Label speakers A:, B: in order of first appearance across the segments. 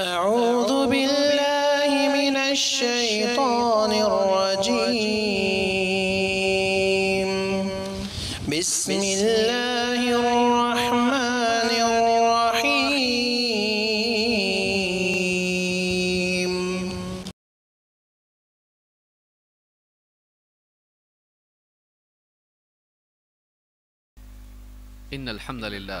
A: أعوذ بالله من الشيطان الرجيم بسم الله الرحمن الرحيم إن الحمد لله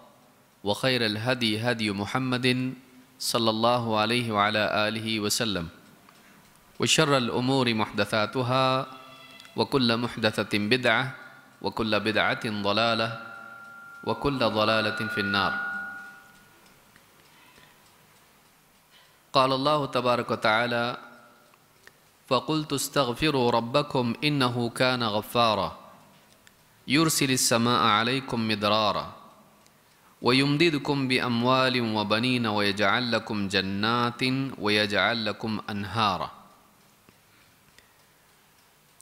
A: وخير الهدي هدي محمد صلى الله عليه وعلى آله وسلم وشر الأمور محدثاتها وكل محدثة بدعة وكل بدعة ضلالة وكل ضلالة في النار قال الله تبارك وتعالى فقلت استغفروا ربكم إنه كان غفارا يرسل السماء عليكم مدرارا वयुमदिदकुम बि अमवाल व बनीन वजालकुम जन्नातिन वजालकुम अनहारा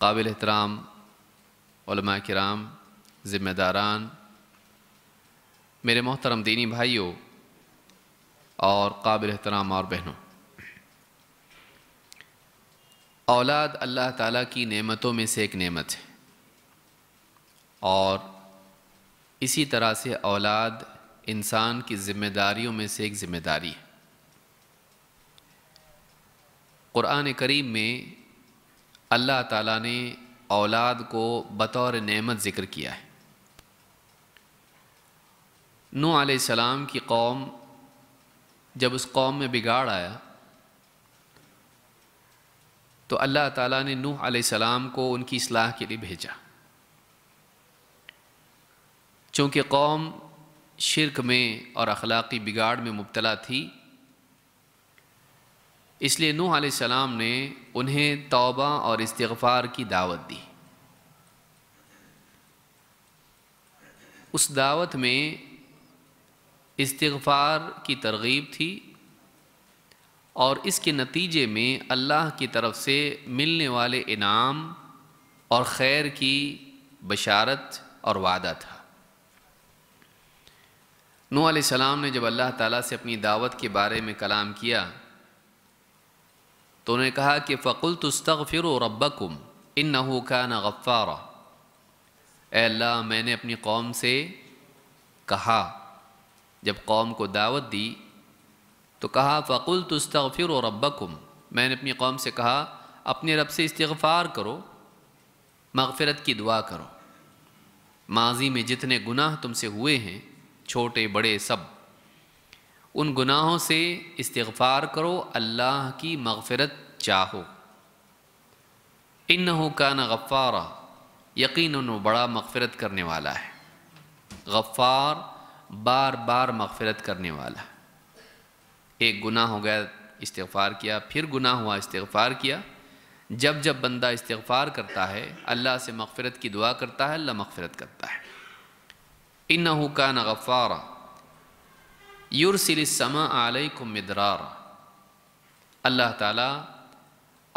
A: काबिल एहतराम कराम ज़िम्मेदारान मेरे मोहतरम दीनी भाइयों और काबिल एहतराम और बहनों औलाद अल्लाह ताला की नेमतों में से एक नेमत है और इसी तरह से औलाद इंसान की ज़िम्मेदारियों में से एक ज़िम्मेदारी है क़ुरान करीम में अल्लाह ताला ने औलाद को बतौर नेमत ज़िक्र किया है नू आसमाम की कौम जब उस कौम में बिगाड़ आया तो अल्लाह ताला ने नूह सलाम को उनकी असलाह के लिए भेजा चूँकि कौम शिरक में और अखलाक़ी बिगाड़ में मुबतला थी इसलिए नूह सलाम ने उन्हें तौबा और इस्तफ़ार की दावत दी उस दावत में इस्तफ़ार की तरगीब थी और इसके नतीजे में अल्लाह की तरफ से मिलने वाले इनाम और खैर की बशारत और वादा था नू ने जब अल्लाह ताला से अपनी दावत के बारे में कलाम किया तो उन्होंने कहा कि फ़कुल तुस्त फिर रब्बकुम इन नहू का न गफ़ारा अल्लाह मैंने अपनी कौम से कहा जब कौम को दावत दी तो कहा फ़कुल तस्तफ़ फिर रब्बकुम मैंने अपनी कौम से कहा अपने रब से इस्तफ़ार करो मगफ़रत की दुआ करो माजी में जितने गुनाह तुमसे हुए हैं छोटे बड़े सब उन गुनाहों से इस्तफ़ार करो अल्लाह की मगफ़रत चाहो इन का न गफ़ारा यकीन बड़ा मगफ़रत करने वाला है गफ़ार बार बार मगफ़रत करने वाला एक गुनाह हो गया इस्तफ़ार किया फिर गुनाह हुआ इस्तफ़ार किया जब जब बंदा इस्तफ़ार करता है अल्लाह से मगफ़रत की दुआ करता है अल्लाह मगफ़रत करता है इन का न गफ़ारा युरसिलसमा आलकुम मदरार अल्लाह ताला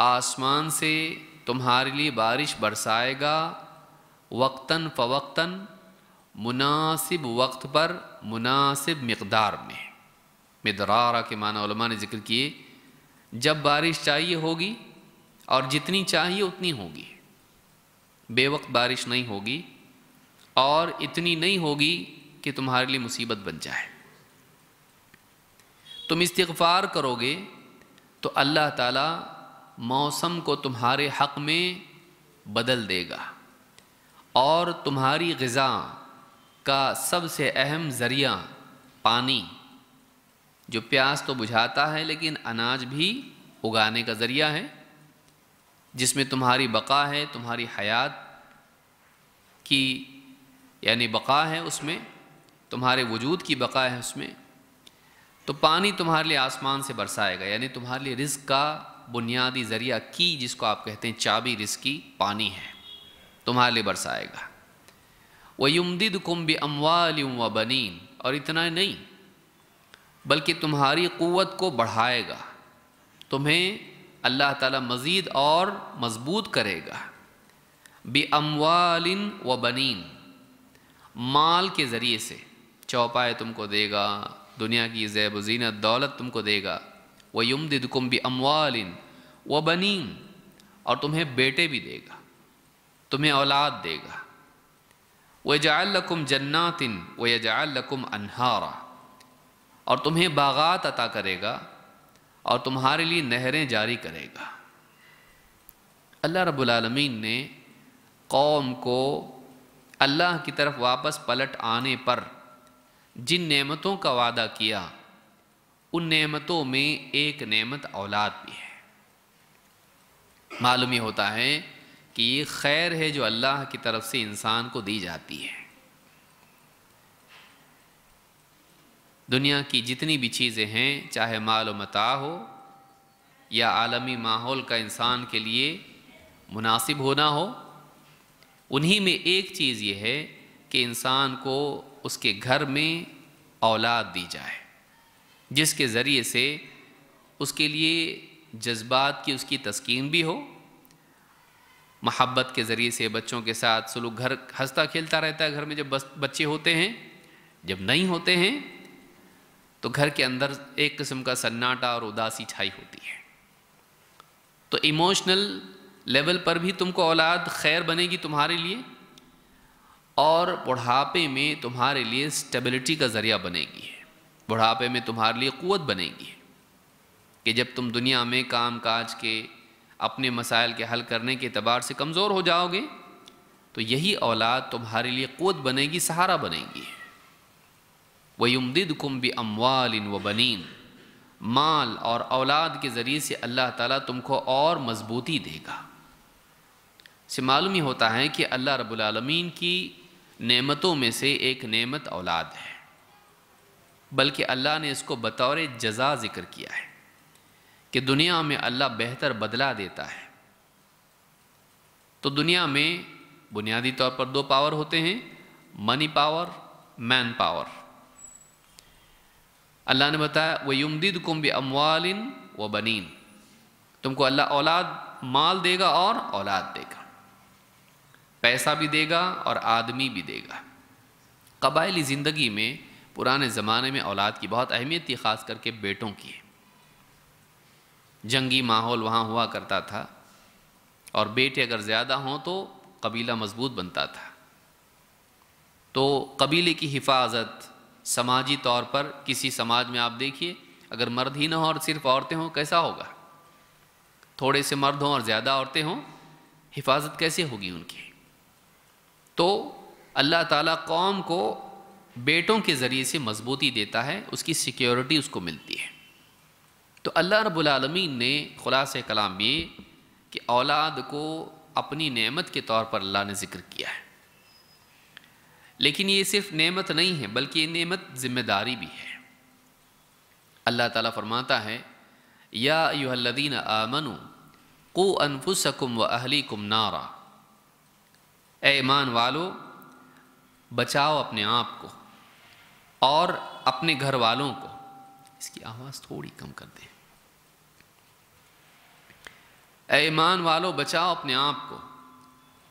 A: आसमान से तुम्हारे लिए बारिश बरसाएगा वक्ता फ़वक्ता मुनासिब वक्त पर मुनासिब मकदार में मदरारा के माना ने जिक्र किए जब बारिश चाहिए होगी और जितनी चाहिए उतनी होगी बेवक्त बारिश नहीं होगी और इतनी नहीं होगी कि तुम्हारे लिए मुसीबत बन जाए तुम इस्तफ़ार करोगे तो अल्लाह ताला मौसम को तुम्हारे हक़ में बदल देगा और तुम्हारी गज़ा का सबसे अहम ज़रिया पानी जो प्यास तो बुझाता है लेकिन अनाज भी उगाने का ज़रिया है जिसमें तुम्हारी बका है तुम्हारी हयात की यानी बका है उसमें तुम्हारे वजूद की बका है उसमें तो पानी तुम्हारे लिए आसमान से बरसाएगा यानी तुम्हारे लिए रिज का बुनियादी ज़रिया की जिसको आप कहते हैं चाबी रिज की पानी है तुम्हारे लिए बरसाएगा व युमदिद भी अमवाल व बनीन और इतना नहीं बल्कि तुम्हारी क़वत को बढ़ाएगा तुम्हें अल्लाह ताला मज़ीद और मज़बूत करेगा बे अमवालिन व बनीन माल के ज़रिए से चौपाए तुमको देगा दुनिया की जैब जीनत दौलत तुमको देगा वह युमद कुम भी अमवाल व बनीन और तुम्हें बेटे भी देगा तुम्हें औलाद देगा वह जालकुम जन्नातिन व जालकुम अनहारा और तुम्हें बागात अता करेगा और तुम्हारे लिए नहरें जारी करेगा अल्लाह रब्बुल ने कौम को अल्लाह की तरफ वापस पलट आने पर जिन नेमतों का वादा किया उन नेमतों में एक नेमत औलाद भी है मालूम ही होता है कि ये खैर है जो अल्लाह की तरफ से इंसान को दी जाती है दुनिया की जितनी भी चीज़ें हैं चाहे माल मता हो या आलमी माहौल का इंसान के लिए मुनासिब होना हो उन्हीं में एक चीज़ यह है कि इंसान को उसके घर में औलाद दी जाए जिसके ज़रिए से उसके लिए जज्बात की उसकी तस्कीन भी हो महब्बत के ज़रिए से बच्चों के साथ सलूक घर हंसता खेलता रहता है घर में जब बस बच्चे होते हैं जब नहीं होते हैं तो घर के अंदर एक किस्म का सन्नाटा और उदासी छाई होती है तो इमोशनल लेवल पर भी तुमको औलाद खैर बनेगी तुम्हारे लिए और बुढ़ापे में तुम्हारे लिए स्टेबिलिटी का ज़रिया बनेगी बुढ़ापे में तुम्हारे लिए क़वत बनेगी कि जब तुम दुनिया में काम काज के अपने मसाइल के हल करने के अतबार से कमज़ोर हो जाओगे तो यही औलाद तुम्हारे लिए क़वत बनेगी सहारा बनेगी वही उमदिद कुम भी अमवाल व बनीन माल और औलाद के ज़रिए से अल्लाह ताला तुमको और मजबूती देगा से मालूम ही होता है कि अल्लाह रबालमीन की नेमतों में से एक नेमत औलाद है बल्कि अल्लाह ने इसको बतौर जजा ज़िक्र किया है कि दुनिया में अल्लाह बेहतर बदला देता है तो दुनिया में बुनियादी तौर पर दो पावर होते हैं मनी पावर मैन पावर अल्लाह ने बताया वह युमदिद कुम्ब अमवालिन व बनीन तुमको अल्लाह औलाद माल देगा और औलाद देगा पैसा भी देगा और आदमी भी देगा कबायली ज़िंदगी में पुराने ज़माने में औलाद की बहुत अहमियत थी ख़ास करके बेटों की जंगी माहौल वहाँ हुआ करता था और बेटे अगर ज़्यादा हों तो कबीला मजबूत बनता था तो कबीले की हिफाजत समाजी तौर पर किसी समाज में आप देखिए अगर मर्द ही ना हो और सिर्फ औरतें हों कैसा होगा थोड़े से मर्द हों और ज़्यादा औरतें हों हिफाजत कैसे होगी उनकी तो अल्लाह ताला कौम को बेटों के ज़रिए से मजबूती देता है उसकी सिक्योरिटी उसको मिलती है तो अल्लाह रबालमीन ने ख़ुलास कलाम ये कि औलाद को अपनी नेमत के तौर पर अल्लाह ने ज़िक्र किया है लेकिन ये सिर्फ नेमत नहीं है बल्कि ये नेमत ज़िम्मेदारी भी है अल्लाह ताला फरमाता है या युहल्लदीन आमनु को अनफुसकुम व अहली कुम नारा ए ईमान वालों बचाओ अपने आप को और अपने घर वालों को इसकी आवाज़ थोड़ी कम कर दें ए ईमान वालों बचाओ अपने आप को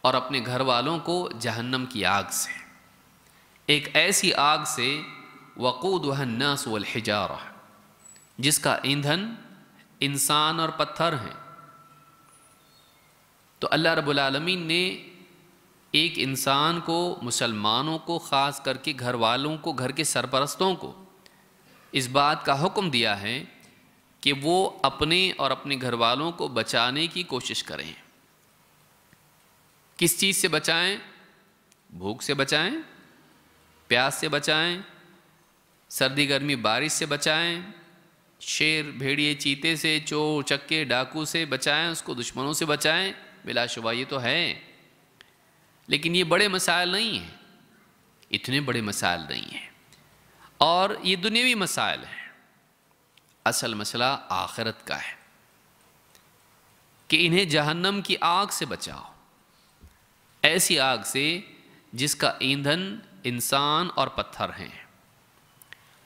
A: और अपने घर वालों को जहन्नम की आग से एक ऐसी आग से वक़ूद वहन्नास वलहिजारा जिसका ईंधन इंसान और पत्थर हैं तो अल्लाह रब्बुल रबालमीन ने एक इंसान को मुसलमानों को ख़ास करके घर वालों को घर के सरपरस्तों को इस बात का हुक्म दिया है कि वो अपने और अपने घर वालों को बचाने की कोशिश करें किस चीज़ से बचाएं भूख से बचाएं प्यास से बचाएं सर्दी गर्मी बारिश से बचाएं शेर भेड़िए चीते से चोर चक्के डाकू से बचाएं उसको दुश्मनों से बचाएं बिलाशुबा ये तो है लेकिन ये बड़े मसाइल नहीं हैं इतने बड़े मसाइल नहीं हैं और ये दुनियावी मसाइल हैं असल मसला आखिरत का है कि इन्हें जहन्नम की आग से बचाओ ऐसी आग से जिसका ईंधन इंसान और पत्थर हैं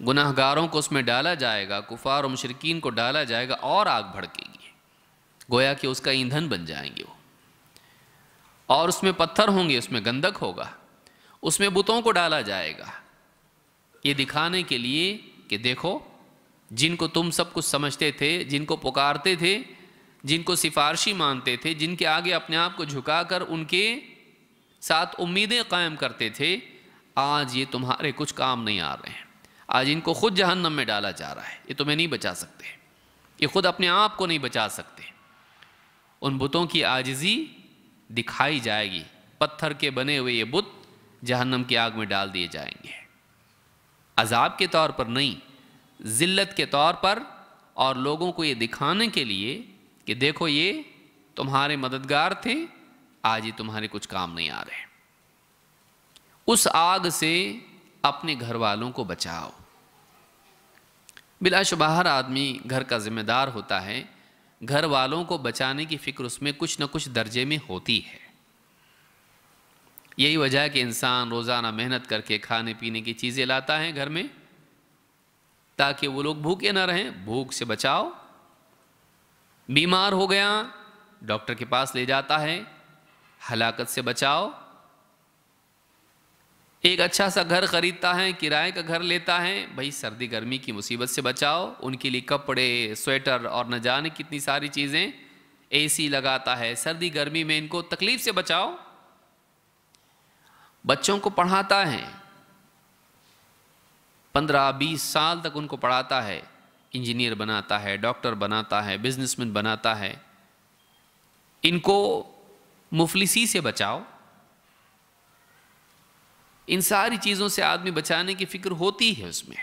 A: गुनाहगारों को उसमें डाला जाएगा कुफार और मशरकिन को डाला जाएगा और आग भड़केगी गोया कि उसका ईंधन बन जाएंगे वो और उसमें पत्थर होंगे उसमें गंधक होगा उसमें बुतों को डाला जाएगा ये दिखाने के लिए कि देखो जिनको तुम सब कुछ समझते थे जिनको पुकारते थे जिनको सिफारशी मानते थे जिनके आगे अपने आप को झुकाकर उनके साथ उम्मीदें कायम करते थे आज ये तुम्हारे कुछ काम नहीं आ रहे हैं आज इनको खुद जहन्नम में डाला जा रहा है ये तुम्हें नहीं बचा सकते ये खुद अपने आप को नहीं बचा सकते उन बुतों की आजजी दिखाई जाएगी पत्थर के बने हुए ये बुत जहन्नम की आग में डाल दिए जाएंगे अजाब के तौर पर नहीं ज़िल्लत के तौर पर और लोगों को ये दिखाने के लिए कि देखो ये तुम्हारे मददगार थे आज ये तुम्हारे कुछ काम नहीं आ रहे उस आग से अपने घर वालों को बचाओ बिलाशुबहर आदमी घर का जिम्मेदार होता है घर वालों को बचाने की फ़िक्र उसमें कुछ ना कुछ दर्जे में होती है यही वजह है कि इंसान रोज़ाना मेहनत करके खाने पीने की चीज़ें लाता है घर में ताकि वो लोग भूखे ना रहें भूख से बचाओ बीमार हो गया डॉक्टर के पास ले जाता है हलाकत से बचाओ एक अच्छा सा घर खरीदता है किराए का घर लेता है भाई सर्दी गर्मी की मुसीबत से बचाओ उनके लिए कपड़े स्वेटर और न जाने कितनी सारी चीज़ें एसी लगाता है सर्दी गर्मी में इनको तकलीफ से बचाओ बच्चों को पढ़ाता है पंद्रह बीस साल तक उनको पढ़ाता है इंजीनियर बनाता है डॉक्टर बनाता है बिजनेसमैन बनाता है इनको मुफलिसी से बचाओ इन सारी चीज़ों से आदमी बचाने की फ़िक्र होती है उसमें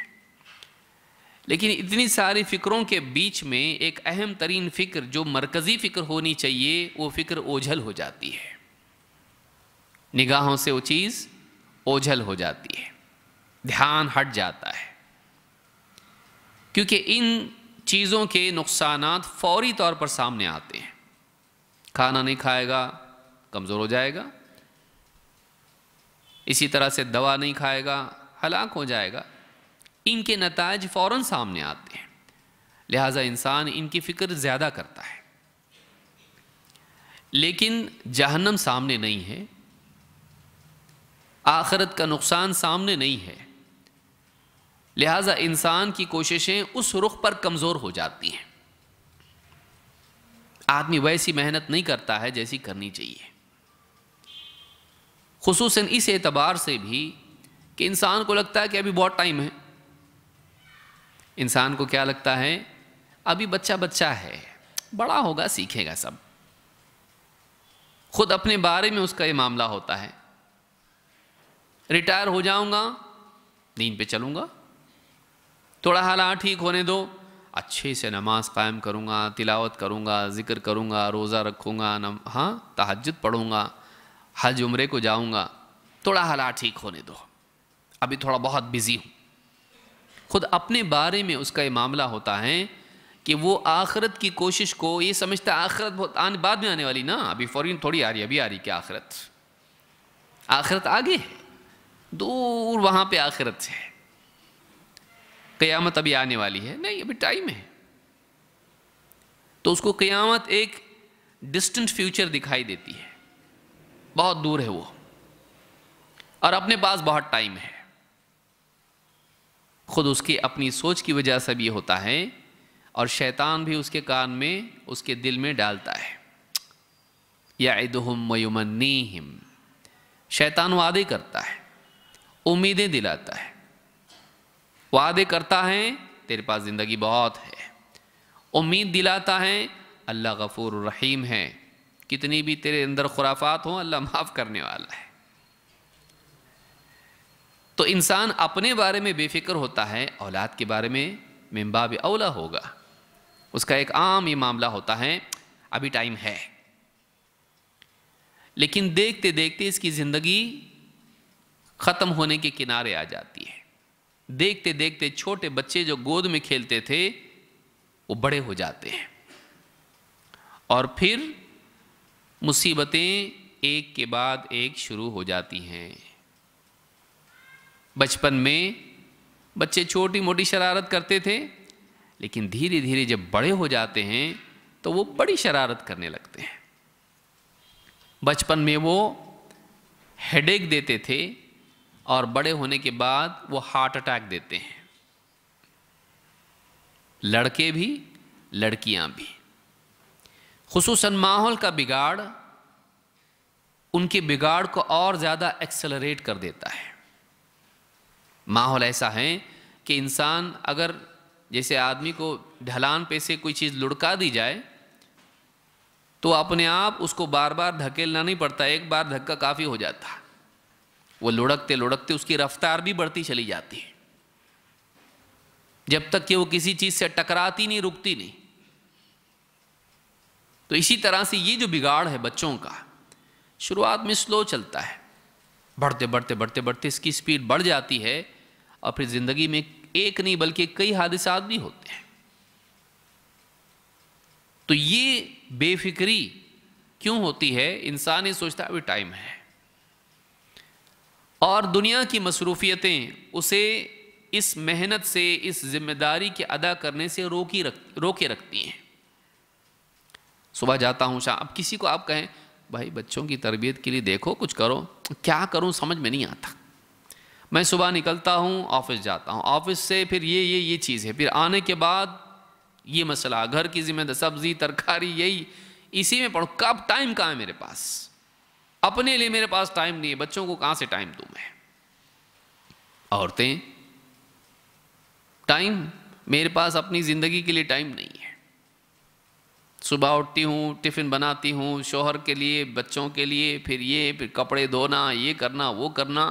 A: लेकिन इतनी सारी फ़िक्रों के बीच में एक अहम तरीन फ़िक्र जो मरकज़ी फ़िक्र होनी चाहिए वो फ़िक्र ओझल हो जाती है निगाहों से वो चीज़ ओझल हो जाती है ध्यान हट जाता है क्योंकि इन चीज़ों के नुकसान फौरी तौर पर सामने आते हैं खाना नहीं खाएगा कमज़ोर हो जाएगा इसी तरह से दवा नहीं खाएगा हलाक हो जाएगा इनके नतज फ़ौर सामने आते हैं लिहाजा इंसान इनकी फ़िक्र ज़्यादा करता है लेकिन जहन्नम सामने नहीं है आखरत का नुकसान सामने नहीं है लिहाजा इंसान की कोशिशें उस रुख पर कमज़ोर हो जाती हैं आदमी वैसी मेहनत नहीं करता है जैसी करनी चाहिए खसूस इस एतबार से भी कि इंसान को लगता है कि अभी बहुत टाइम है इंसान को क्या लगता है अभी बच्चा बच्चा है बड़ा होगा सीखेगा सब खुद अपने बारे में उसका यह मामला होता है रिटायर हो जाऊंगा दीन पे चलूंगा थोड़ा हालात ठीक होने दो अच्छे से नमाज कायम करूंगा तिलावत करूंगा ज़िक्र करूंगा रोज़ा रखूंगा हाँ तहजद पढ़ूंगा हज उम्रे को जाऊंगा थोड़ा हालात ठीक होने दो अभी थोड़ा बहुत बिज़ी हूँ खुद अपने बारे में उसका ये मामला होता है कि वो आखरत की कोशिश को ये समझता आखरत बहुत आने बाद में आने वाली ना अभी फ़ौरन थोड़ी आ रही अभी आ रही क्या आखरत आखरत आगे है दूर वहाँ पे आखरत है क़यामत अभी आने वाली है नहीं अभी टाइम है तो उसको क़यामत एक डिस्टेंट फ्यूचर दिखाई देती है बहुत दूर है वो और अपने पास बहुत टाइम है खुद उसकी अपनी सोच की वजह से भी होता है और शैतान भी उसके कान में उसके दिल में डालता है या ईदहम वयुमनीम शैतान वादे करता है उम्मीदें दिलाता है वादे करता है तेरे पास ज़िंदगी बहुत है उम्मीद दिलाता है अल्लाह गफूर रहीम है कितनी भी तेरे अंदर खुराफात हों अल्लाह माफ़ करने वाला है तो इंसान अपने बारे में बेफिक्र होता है औलाद के बारे में मेम्बा भी अवला होगा उसका एक आम ये मामला होता है अभी टाइम है लेकिन देखते देखते इसकी ज़िंदगी ख़त्म होने के किनारे आ जाती है देखते देखते छोटे बच्चे जो गोद में खेलते थे वो बड़े हो जाते हैं और फिर मुसीबतें एक के बाद एक शुरू हो जाती हैं बचपन में बच्चे छोटी मोटी शरारत करते थे लेकिन धीरे धीरे जब बड़े हो जाते हैं तो वो बड़ी शरारत करने लगते हैं बचपन में वो हेडेक देते थे और बड़े होने के बाद वो हार्ट अटैक देते हैं लड़के भी लड़कियां भी खसूस माहौल का बिगाड़ उनके बिगाड़ को और ज़्यादा एक्सेलरेट कर देता है माहौल ऐसा है कि इंसान अगर जैसे आदमी को ढलान पे से कोई चीज़ लुढ़का दी जाए तो अपने आप उसको बार बार धकेलना नहीं पड़ता एक बार धक्का काफ़ी हो जाता वो लुढ़कते लुढ़कते उसकी रफ्तार भी बढ़ती चली जाती है जब तक कि वो किसी चीज़ से टकराती नहीं रुकती नहीं तो इसी तरह से ये जो बिगाड़ है बच्चों का शुरुआत में स्लो चलता है बढ़ते बढ़ते बढ़ते बढ़ते इसकी स्पीड बढ़ जाती है और फिर ज़िंदगी में एक नहीं बल्कि कई हादसा भी होते हैं तो ये बेफिक्री क्यों होती है इंसान ही सोचता है अभी टाइम है और दुनिया की मसरूफियतें उसे इस मेहनत से इस जिम्मेदारी के अदा करने से रोकी रख रोके रखती हैं सुबह जाता हूँ शाम अब किसी को आप कहें भाई बच्चों की तरबियत के लिए देखो कुछ करो क्या करूँ समझ में नहीं आता मैं सुबह निकलता हूँ ऑफिस जाता हूँ ऑफिस से फिर ये ये ये चीज़ है फिर आने के बाद ये मसला घर की जिम्मेदारी सब्ज़ी तरकारी यही इसी में पढ़ो कब टाइम कहाँ है मेरे पास अपने लिए मेरे पास टाइम नहीं है बच्चों को कहाँ से टाइम दूँ मैं औरतें टाइम मेरे पास अपनी ज़िंदगी के लिए टाइम नहीं है सुबह उठती हूँ टिफ़िन बनाती हूँ शोहर के लिए बच्चों के लिए फिर ये फिर कपड़े धोना ये करना वो करना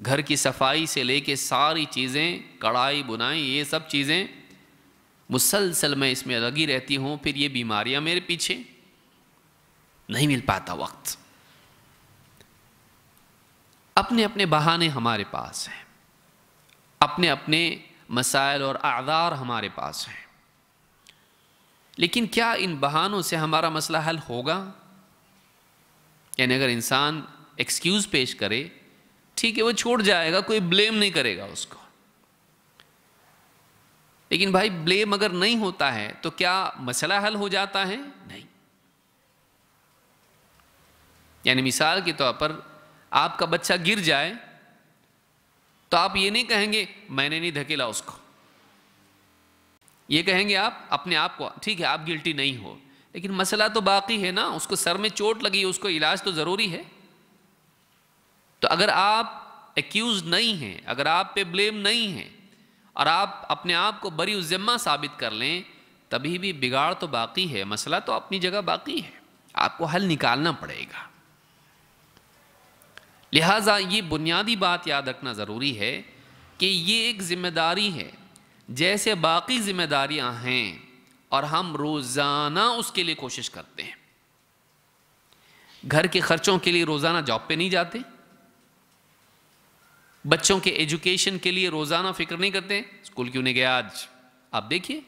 A: घर की सफाई से लेके सारी चीज़ें कढ़ाई बुनाई ये सब चीज़ें मुसलसल मैं इसमें लगी रहती हूँ फिर ये बीमारियाँ मेरे पीछे नहीं मिल पाता वक्त अपने अपने बहाने हमारे पास हैं अपने अपने मसाइल और आधार हमारे पास हैं लेकिन क्या इन बहानों से हमारा मसला हल होगा यानी अगर इंसान एक्सक्यूज़ पेश करे ठीक है वो छोड़ जाएगा कोई ब्लेम नहीं करेगा उसको लेकिन भाई ब्लेम अगर नहीं होता है तो क्या मसला हल हो जाता है नहीं यानी मिसाल के तौर पर आपका बच्चा गिर जाए तो आप ये नहीं कहेंगे मैंने नहीं धकेला उसको ये कहेंगे आप अपने आप को ठीक है आप गिल्टी नहीं हो लेकिन मसला तो बाकी है ना उसको सर में चोट लगी उसको इलाज तो ज़रूरी है तो अगर आप एक्यूज नहीं हैं अगर आप पे ब्लेम नहीं है और आप अपने आप को बरी ज़िम्मा साबित कर लें तभी भी बिगाड़ तो बाकी है मसला तो अपनी जगह बाकी है आपको हल निकालना पड़ेगा लिहाजा ये बुनियादी बात याद रखना ज़रूरी है कि ये एक जिम्मेदारी है जैसे बाकी ज़िम्मेदारियां हैं और हम रोज़ाना उसके लिए कोशिश करते हैं घर के खर्चों के लिए रोज़ाना जॉब पे नहीं जाते बच्चों के एजुकेशन के लिए रोज़ाना फिक्र नहीं करते स्कूल क्यों नहीं गया आज आप देखिए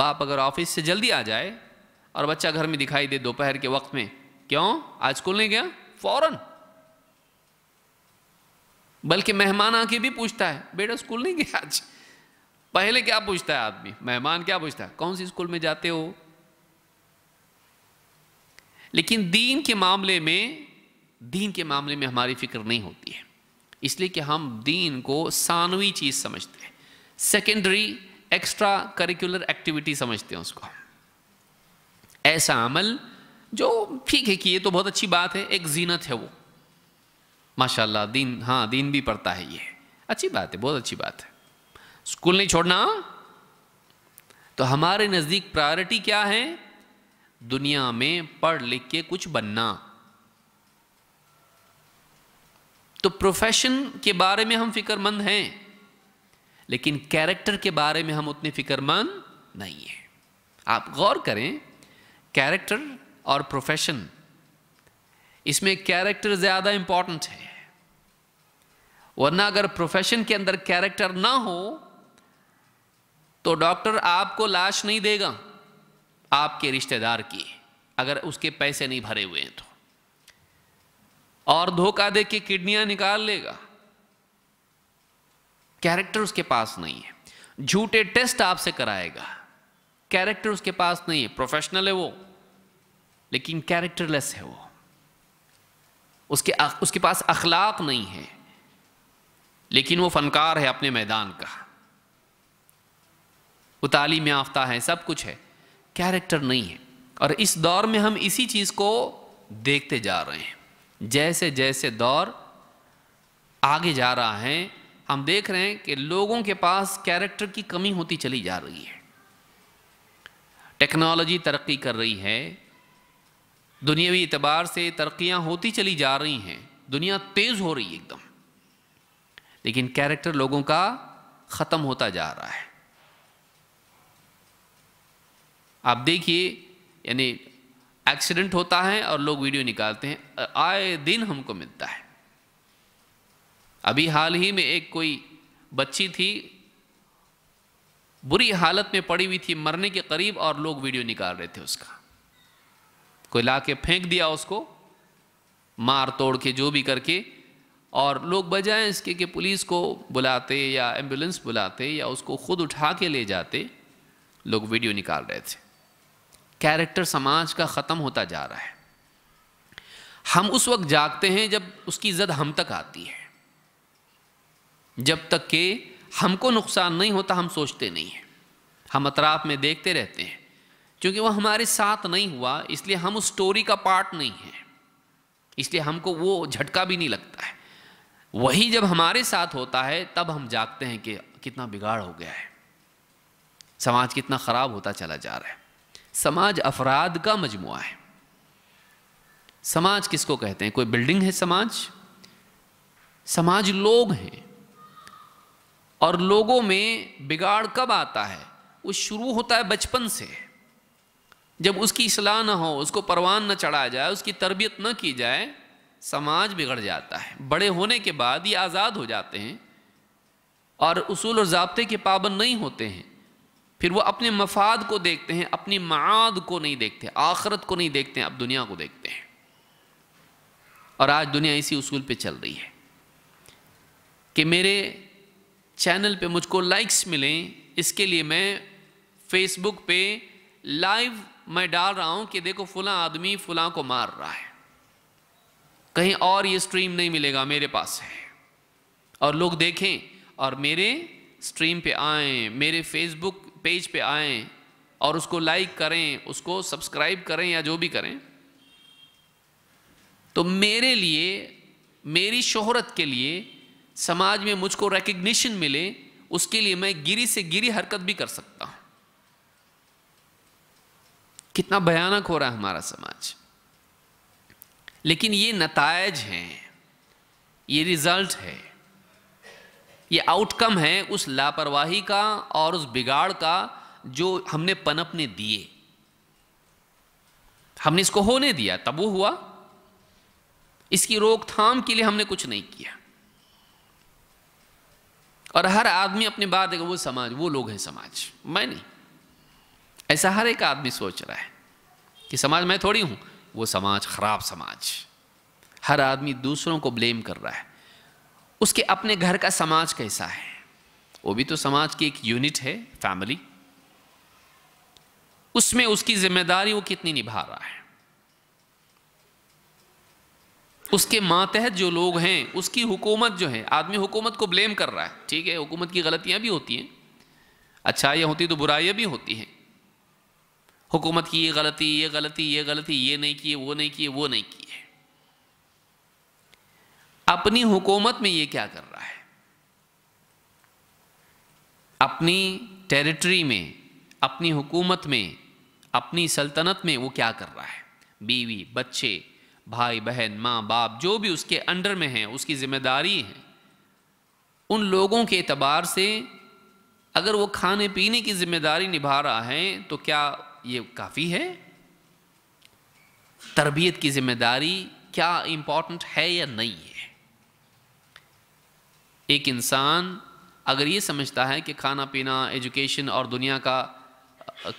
A: बाप अगर ऑफिस से जल्दी आ जाए और बच्चा घर में दिखाई दे दोपहर के वक्त में क्यों आज स्कूल नहीं गया फ़ौरन बल्कि मेहमान आके भी पूछता है बेटा स्कूल नहीं गया आज पहले क्या पूछता है आदमी मेहमान क्या पूछता है कौन सी स्कूल में जाते हो लेकिन दीन के मामले में दीन के मामले में हमारी फिक्र नहीं होती है इसलिए कि हम दीन को सानवी चीज़ समझते हैं सेकेंडरी एक्स्ट्रा करिकुलर एक्टिविटी समझते हैं उसको ऐसा अमल जो ठीक है कि ये तो बहुत अच्छी बात है एक जीनत है वो माशाल्लाह दीन हाँ दीन भी पढ़ता है ये अच्छी बात है बहुत अच्छी बात है स्कूल नहीं छोड़ना तो हमारे नज़दीक प्रायोरिटी क्या है दुनिया में पढ़ लिख के कुछ बनना तो प्रोफेशन के बारे में हम फिक्रमंद हैं लेकिन कैरेक्टर के बारे में हम उतने फिक्रमंद नहीं हैं आप गौर करें कैरेक्टर और प्रोफेशन इसमें कैरेक्टर ज़्यादा इंपॉर्टेंट है वरना अगर प्रोफेशन के अंदर कैरेक्टर ना हो तो डॉक्टर आपको लाश नहीं देगा आपके रिश्तेदार की अगर उसके पैसे नहीं भरे हुए हैं तो और धोखा दे के किडनियां निकाल लेगा कैरेक्टर उसके पास नहीं है झूठे टेस्ट आपसे कराएगा कैरेक्टर उसके पास नहीं है प्रोफेशनल है वो लेकिन कैरेक्टरलेस है वो उसके उसके पास अखलाक नहीं है लेकिन वो फनकार है अपने मैदान का वो तालीम याफ्ता है सब कुछ है कैरेक्टर नहीं है और इस दौर में हम इसी चीज़ को देखते जा रहे हैं जैसे जैसे दौर आगे जा रहा है हम देख रहे हैं कि लोगों के पास कैरेक्टर की कमी होती चली जा रही है टेक्नोलॉजी तरक्की कर रही है दुनियावी एतबार से तरक्याँ होती चली जा रही हैं दुनिया तेज़ हो रही है एकदम लेकिन कैरेक्टर लोगों का ख़त्म होता जा रहा है आप देखिए यानी एक्सीडेंट होता है और लोग वीडियो निकालते हैं आए दिन हमको मिलता है अभी हाल ही में एक कोई बच्ची थी बुरी हालत में पड़ी हुई थी मरने के करीब और लोग वीडियो निकाल रहे थे उसका कोई ला के फेंक दिया उसको मार तोड़ के जो भी करके और लोग बजाय इसके कि पुलिस को बुलाते या एम्बुलेंस बुलाते या उसको ख़ुद उठा के ले जाते लोग वीडियो निकाल रहे थे कैरेक्टर समाज का ख़त्म होता जा रहा है हम उस वक्त जागते हैं जब उसकी इज्जत हम तक आती है जब तक के हमको नुकसान नहीं होता हम सोचते नहीं हैं हम अतराफ में देखते रहते हैं क्योंकि वो हमारे साथ नहीं हुआ इसलिए हम उस स्टोरी का पार्ट नहीं हैं इसलिए हमको वो झटका भी नहीं लगता है वही जब हमारे साथ होता है तब हम जागते हैं कि कितना बिगाड़ हो गया है समाज कितना ख़राब होता चला जा रहा है समाज अफराद का मजमु है समाज किसको कहते हैं कोई बिल्डिंग है समाज समाज लोग हैं और लोगों में बिगाड़ कब आता है वो शुरू होता है बचपन से जब उसकी असलाह ना हो उसको परवान ना चढ़ाया जाए उसकी तरबियत ना की जाए समाज बिगड़ जाता है बड़े होने के बाद ये आज़ाद हो जाते हैं और उसूल और ज़बते के पाबंद नहीं होते हैं फिर वो अपने मफाद को देखते हैं अपनी माद को नहीं देखते आखरत को नहीं देखते अब दुनिया को देखते हैं और आज दुनिया इसी उसूल पे चल रही है कि मेरे चैनल पे मुझको लाइक्स मिलें इसके लिए मैं फेसबुक पे लाइव मैं डाल रहा हूं कि देखो फुला आदमी फुला को मार रहा है कहीं और ये स्ट्रीम नहीं मिलेगा मेरे पास है और लोग देखें और मेरे स्ट्रीम पे आए मेरे फेसबुक पेज पे आएँ और उसको लाइक करें उसको सब्सक्राइब करें या जो भी करें तो मेरे लिए मेरी शोहरत के लिए समाज में मुझको रिकग्निशन मिले उसके लिए मैं गिरी से गिरी हरकत भी कर सकता हूँ कितना भयानक हो रहा है हमारा समाज लेकिन ये नतज हैं ये रिज़ल्ट है ये आउटकम है उस लापरवाही का और उस बिगाड़ का जो हमने पनपने दिए हमने इसको होने दिया तब वो हुआ इसकी रोकथाम के लिए हमने कुछ नहीं किया और हर आदमी अपने बात वो समाज वो लोग हैं समाज मैं नहीं ऐसा हर एक आदमी सोच रहा है कि समाज मैं थोड़ी हूं वो समाज खराब समाज हर आदमी दूसरों को ब्लेम कर रहा है उसके अपने घर का समाज कैसा है वो भी तो समाज की एक यूनिट है फैमिली उसमें उसकी जिम्मेदारी वो कितनी निभा रहा है उसके मातहत जो लोग हैं उसकी हुकूमत जो है आदमी हुकूमत को ब्लेम कर रहा है ठीक है हुकूमत की गलतियां भी होती हैं अच्छाइयां होती तो बुराइयां भी होती हैं हुकूमत की ये गलती ये गलती ये गलती ये नहीं किए वो नहीं किए वो नहीं किए अपनी हुकूमत में ये क्या कर रहा है अपनी टेरिटरी में अपनी हुकूमत में अपनी सल्तनत में वो क्या कर रहा है बीवी बच्चे भाई बहन माँ बाप जो भी उसके अंडर में हैं उसकी जिम्मेदारी है उन लोगों के एतबार से अगर वो खाने पीने की जिम्मेदारी निभा रहा है तो क्या ये काफ़ी है तरबियत की जिम्मेदारी क्या इम्पोर्टेंट है या नहीं है एक इंसान अगर ये समझता है कि खाना पीना एजुकेशन और दुनिया का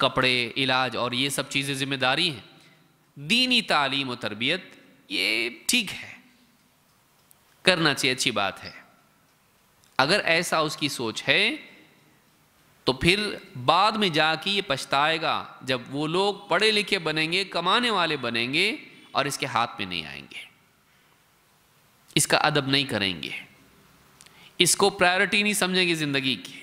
A: कपड़े इलाज और ये सब चीज़ें ज़िम्मेदारी हैं दीनी तालीम और तरबियत ये ठीक है करना चाहिए अच्छी बात है अगर ऐसा उसकी सोच है तो फिर बाद में जाके ये पछताएगा जब वो लोग पढ़े लिखे बनेंगे कमाने वाले बनेंगे और इसके हाथ में नहीं आएंगे इसका अदब नहीं करेंगे इसको प्रायोरिटी नहीं समझेंगे ज़िंदगी की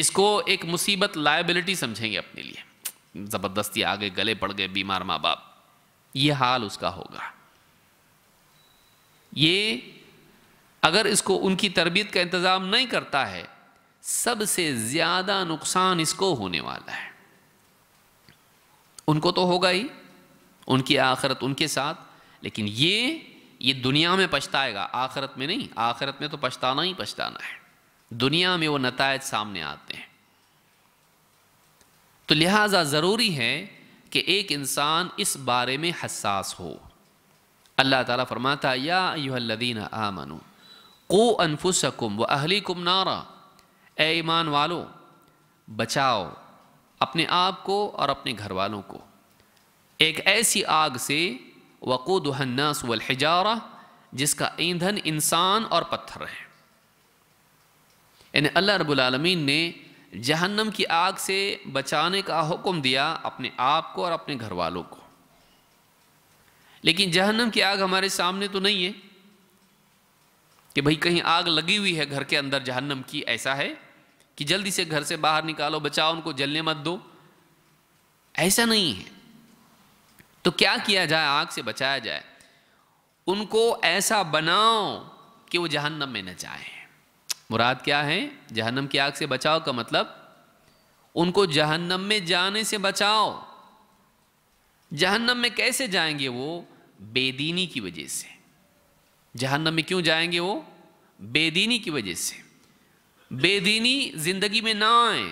A: इसको एक मुसीबत लाइबिलिटी समझेंगे अपने लिए ज़बरदस्ती आ गए गले पड़ गए बीमार मां बाप ये हाल उसका होगा ये अगर इसको उनकी तरबियत का इंतज़ाम नहीं करता है सबसे ज़्यादा नुकसान इसको होने वाला है उनको तो होगा ही उनकी आखिरत उनके साथ लेकिन ये ये दुनिया में पछताएगा आखरत में नहीं आखरत में तो पछताना ही पछताना है दुनिया में वो नतज सामने आते हैं तो लिहाजा ज़रूरी है कि एक इंसान इस बारे में हसास हो अल्लाह ताला फरमाता या यूहदीन आमनु को अनफुसकुम व अहली कुम नारा ए वालो बचाओ अपने आप को और अपने घर वालों को एक ऐसी आग से वक़ूद हन्नास वलहिजारा जिसका ईंधन इंसान और पत्थर है यानी अल्लाह रबालमीन ने जहन्नम की आग से बचाने का हुक्म दिया अपने आप को और अपने घर वालों को लेकिन जहन्नम की आग हमारे सामने तो नहीं है कि भाई कहीं आग लगी हुई है घर के अंदर जहन्नम की ऐसा है कि जल्दी से घर से बाहर निकालो बचाओ उनको जलने मत दो ऐसा नहीं है तो क्या किया जाए आग से बचाया जाए उनको ऐसा बनाओ कि वो जहन्नम में न जाए मुराद क्या है जहन्नम की आग से बचाओ का मतलब उनको जहन्नम में जाने से बचाओ जहन्नम में कैसे जाएंगे वो बेदीनी की वजह से जहन्नम में क्यों जाएंगे वो बेदीनी की वजह से बेदीनी ज़िंदगी में ना आए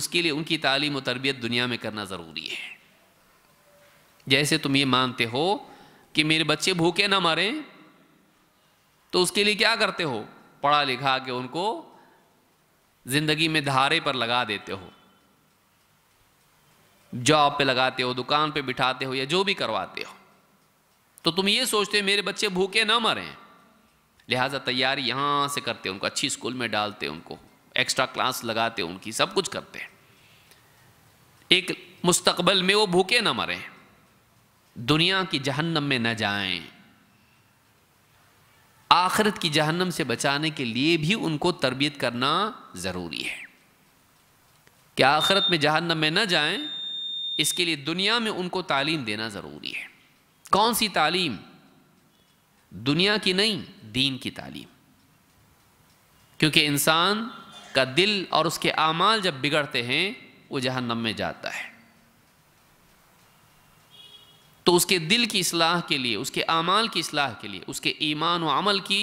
A: उसके लिए उनकी तालीम और तरबियत दुनिया में करना ज़रूरी है जैसे तुम ये मानते हो कि मेरे बच्चे भूखे ना मरें तो उसके लिए क्या करते हो पढ़ा लिखा के उनको जिंदगी में धारे पर लगा देते हो जॉब पे लगाते हो दुकान पे बिठाते हो या जो भी करवाते हो तो तुम ये सोचते हो मेरे बच्चे भूखे ना मरें लिहाजा तैयारी यहां से करते हो उनको अच्छी स्कूल में डालते हो उनको एक्स्ट्रा क्लास लगाते हो उनकी सब कुछ करते हैं एक मुस्तकबल में वो भूखे ना मरें दुनिया की जहन्नम में न जाएं आखिरत की जहन्नम से बचाने के लिए भी उनको तरबियत करना ज़रूरी है कि आखिरत में जहन्नम में न जाएं इसके लिए दुनिया में उनको तालीम देना ज़रूरी है कौन सी तालीम दुनिया की नहीं दीन की तालीम क्योंकि इंसान का दिल और उसके आमाल जब बिगड़ते हैं वो जहन्नम में जाता है तो उसके दिल की असलाह के लिए उसके अमाल की असलाह के लिए उसके ईमान व अमल की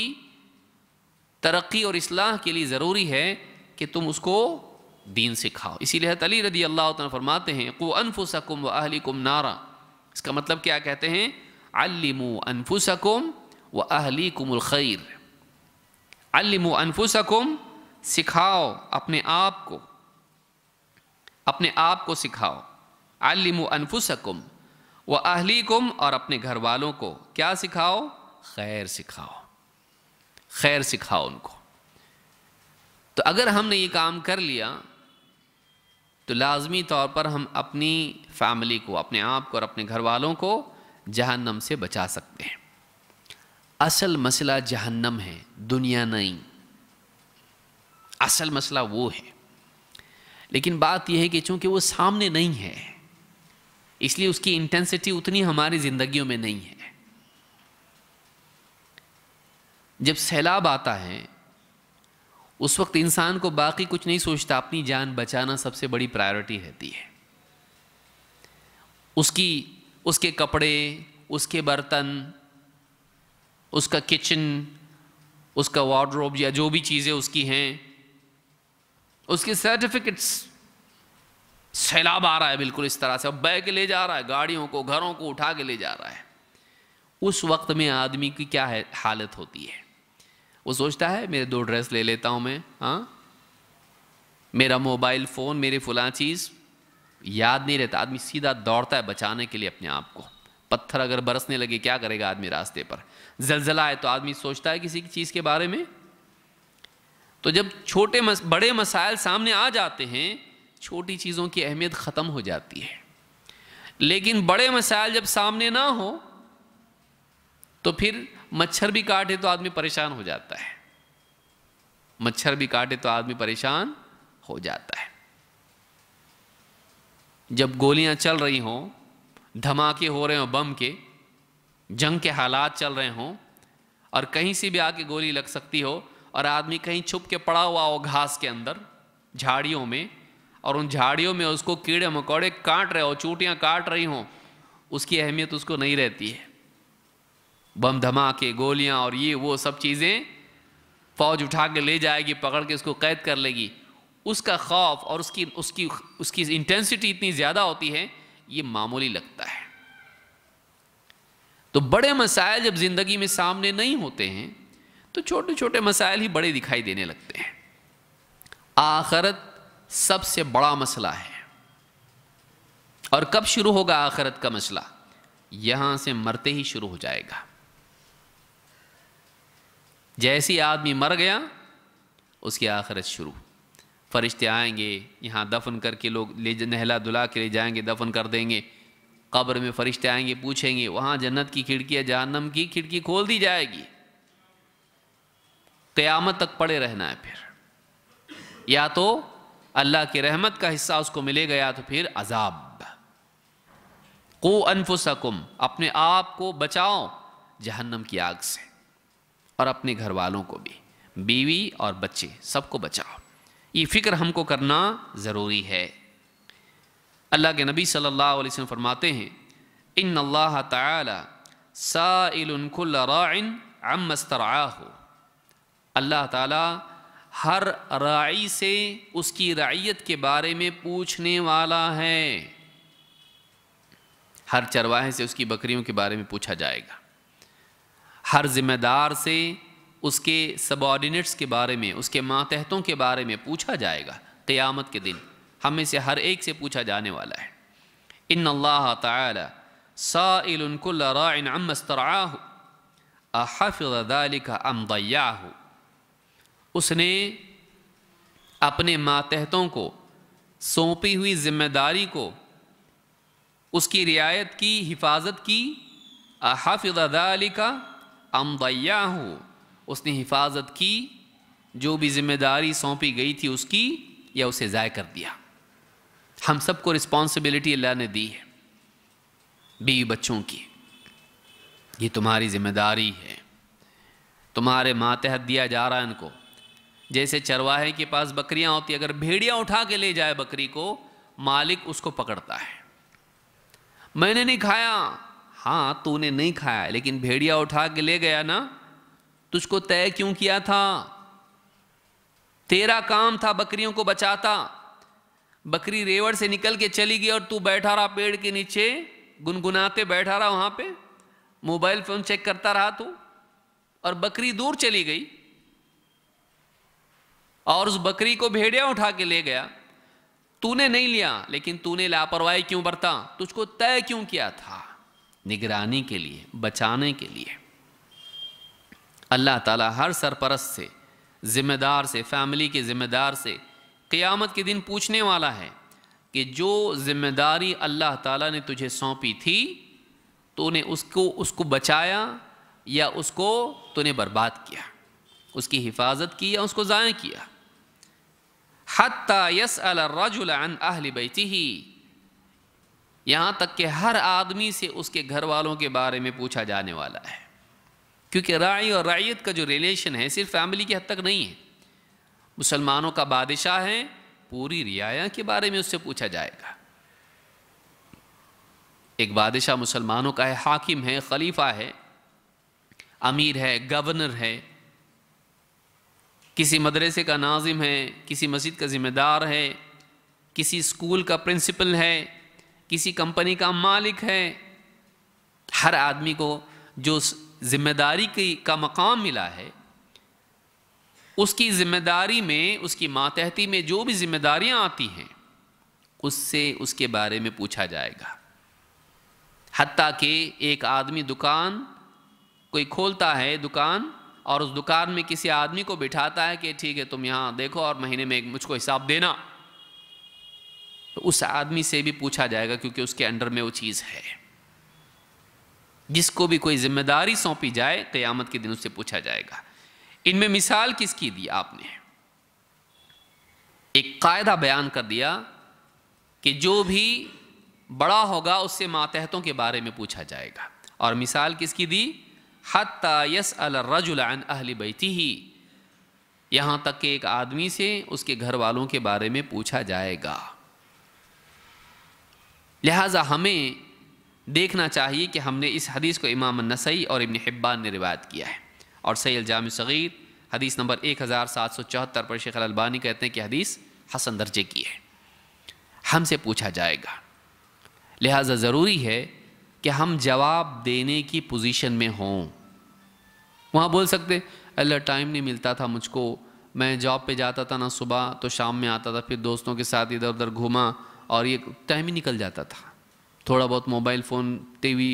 A: तरक्की और असलाह के लिए ज़रूरी है कि तुम उसको दीन सिखाओ इसीलिए अली रदी अल्लाह फरमाते हैं को अनफुसकुम व अहली कुम नारा इसका मतलब क्या कहते हैं अल्लिमु अनफुसकुम व अहली खैर अल्लिमु अनफुसकुम सिखाओ अपने आप को अपने आप को सिखाओ अल्लिमु अनफुसकुम व आहली कुम और अपने घर वालों को क्या सिखाओ खैर सिखाओ खैर सिखाओ उनको तो अगर हमने ये काम कर लिया तो लाजमी तौर पर हम अपनी फैमिली को अपने आप को और अपने घर वालों को जहन्नम से बचा सकते हैं असल मसला जहन्नम है दुनिया नहीं असल मसला वो है लेकिन बात यह है कि चूंकि वो सामने नहीं है इसलिए उसकी इंटेंसिटी उतनी हमारी ज़िंदगियों में नहीं है जब सैलाब आता है उस वक्त इंसान को बाकी कुछ नहीं सोचता अपनी जान बचाना सबसे बड़ी प्रायोरिटी रहती है उसकी उसके कपड़े उसके बर्तन उसका किचन उसका वार्ड्रोब या जो भी चीज़ें उसकी हैं उसके सर्टिफिकेट्स सैलाब आ रहा है बिल्कुल इस तरह से अब बह के ले जा रहा है गाड़ियों को घरों को उठा के ले जा रहा है उस वक्त में आदमी की क्या है हालत होती है वो सोचता है मेरे दो ड्रेस ले लेता हूं मैं हाँ मेरा मोबाइल फ़ोन मेरी फुला चीज़ याद नहीं रहता आदमी सीधा दौड़ता है बचाने के लिए अपने आप को पत्थर अगर बरसने लगे क्या करेगा आदमी रास्ते पर जलजला है तो आदमी सोचता है किसी चीज़ के बारे में तो जब छोटे मस, बड़े मसाइल सामने आ जाते हैं छोटी चीज़ों की अहमियत ख़त्म हो जाती है लेकिन बड़े मसाइल जब सामने ना हो तो फिर मच्छर भी काटे तो आदमी परेशान हो जाता है मच्छर भी काटे तो आदमी परेशान हो जाता है जब गोलियां चल रही हों धमाके हो रहे हों बम के जंग के हालात चल रहे हों और कहीं से भी आके गोली लग सकती हो और आदमी कहीं छुप के पड़ा हुआ हो घास के अंदर झाड़ियों में और उन झाड़ियों में उसको कीड़े मकोड़े काट रहे हो चूटियां काट रही हों उसकी अहमियत उसको नहीं रहती है बम धमाके गोलियां और ये वो सब चीज़ें फौज उठा के ले जाएगी पकड़ के उसको कैद कर लेगी उसका खौफ और उसकी उसकी उसकी इंटेंसिटी इतनी ज़्यादा होती है ये मामूली लगता है तो बड़े मसाइल जब ज़िंदगी में सामने नहीं होते हैं तो छोटे छोटे मसाइल ही बड़े दिखाई देने लगते हैं आखरत सबसे बड़ा मसला है और कब शुरू होगा आखरत का मसला यहां से मरते ही शुरू हो जाएगा जैसे आदमी मर गया उसकी आखरत शुरू फरिश्ते आएंगे यहां दफन करके लोग ले नहला दुला के ले जाएंगे दफन कर देंगे कब्र में फरिश्ते आएंगे पूछेंगे वहां जन्नत की खिड़की या जहन्नम की खिड़की खोल दी जाएगी क़यामत तक पड़े रहना है फिर या तो अल्लाह की रहमत का हिस्सा उसको मिले गया तो फिर अजाब को अनफुसकुम अपने आप को बचाओ जहन्नम की आग से और अपने घर वालों को भी बीवी और बच्चे सबको बचाओ ये फ़िक्र हमको करना ज़रूरी है अल्लाह के नबी सल्लल्लाहु अलैहि वसल्लम फरमाते हैं इन अल्लाह ताला हो अल्लाह ताला हर राई से उसकी राइयत के बारे में पूछने वाला है हर चरवाहे से उसकी बकरियों के बारे में पूछा जाएगा हर जिम्मेदार से उसके सबॉर्डिनेट्स के बारे में उसके मातहतों के बारे में पूछा जाएगा क़यामत के दिन हम में से हर एक से पूछा जाने वाला है इन अल्लाह तसल का राइन हो उसने अपने मातहतों को सौंपी हुई जिम्मेदारी को उसकी रियायत की हिफाजत की हाफिज़ाली का अमदया हो उसने हिफाजत की जो भी जिम्मेदारी सौंपी गई थी उसकी या उसे ज़ाय कर दिया हम सबको रिस्पॉन्सिबिलिटी अल्लाह ने दी है बीवी बच्चों की ये तुम्हारी जिम्मेदारी है तुम्हारे मातहत दिया जा रहा है इनको जैसे चरवाहे के पास बकरियां होती अगर भेड़िया उठा के ले जाए बकरी को मालिक उसको पकड़ता है मैंने नहीं खाया हाँ तूने नहीं खाया लेकिन भेड़िया उठा के ले गया ना तुझको तय क्यों किया था तेरा काम था बकरियों को बचाता बकरी रेवड़ से निकल के चली गई और तू बैठा रहा पेड़ के नीचे गुनगुनाते बैठा रहा वहां पे मोबाइल फ़ोन चेक करता रहा तू और बकरी दूर चली गई और उस बकरी को भेड़िया उठा के ले गया तूने नहीं लिया लेकिन तूने लापरवाही क्यों बरता तुझको तय क्यों किया था निगरानी के लिए बचाने के लिए अल्लाह ताला हर सरपरस्त से ज़िम्मेदार से फैमिली के ज़िम्मेदार से क़यामत के दिन पूछने वाला है कि जो ज़िम्मेदारी अल्लाह ताला ने तुझे सौंपी थी तूने उसको उसको बचाया या उसको तूने बर्बाद किया उसकी हिफाजत की या उसको ज़ाया किया हत्ता यस अलरजुल अहल बैती ही यहाँ तक कि हर आदमी से उसके घर वालों के बारे में पूछा जाने वाला है क्योंकि राय और रायत का जो रिलेशन है सिर्फ फैमिली की हद तक नहीं है मुसलमानों का बादशाह है पूरी रियाया के बारे में उससे पूछा जाएगा एक बादशाह मुसलमानों का है हाकिम है खलीफा है अमीर है गवर्नर है किसी मदरसे का नाजिम है किसी मस्जिद का ज़िम्मेदार है किसी स्कूल का प्रिंसिपल है किसी कंपनी का मालिक है हर आदमी को जो ज़िम्मेदारी की का मकाम मिला है उसकी ज़िम्मेदारी में उसकी मातहती में जो भी जिम्मेदारियाँ आती हैं उससे उसके बारे में पूछा जाएगा हती कि एक आदमी दुकान कोई खोलता है दुकान और उस दुकान में किसी आदमी को बिठाता है कि ठीक है तुम यहाँ देखो और महीने में मुझको हिसाब देना तो उस आदमी से भी पूछा जाएगा क्योंकि उसके अंडर में वो चीज़ है जिसको भी कोई जिम्मेदारी सौंपी जाए क़यामत के दिन उससे पूछा जाएगा इनमें मिसाल किसकी दी आपने एक कायदा बयान कर दिया कि जो भी बड़ा होगा उससे मातहतों के बारे में पूछा जाएगा और मिसाल किसकी दी हत्ता यस अलरजुल अहल बैती ही यहाँ तक के एक आदमी से उसके घर वालों के बारे में पूछा जाएगा लिहाजा हमें देखना चाहिए कि हमने इस हदीस को इमाम नसई और इबन हिब्बान ने रिवायत किया है और सैल जाम सग़ीर हदीस नंबर एक हज़ार सात सौ चौहत्तर पर शेख अलबानी कहते हैं कि हदीस हसन दर्जे की है हमसे पूछा जाएगा लिहाजा ज़रूरी है कि हम जवाब देने की पोजीशन में हों वहाँ बोल सकते अल्लाह टाइम नहीं मिलता था मुझको मैं जॉब पे जाता था ना सुबह तो शाम में आता था फिर दोस्तों के साथ इधर उधर घूमा और ये टाइम ही निकल जाता था थोड़ा बहुत मोबाइल फ़ोन टीवी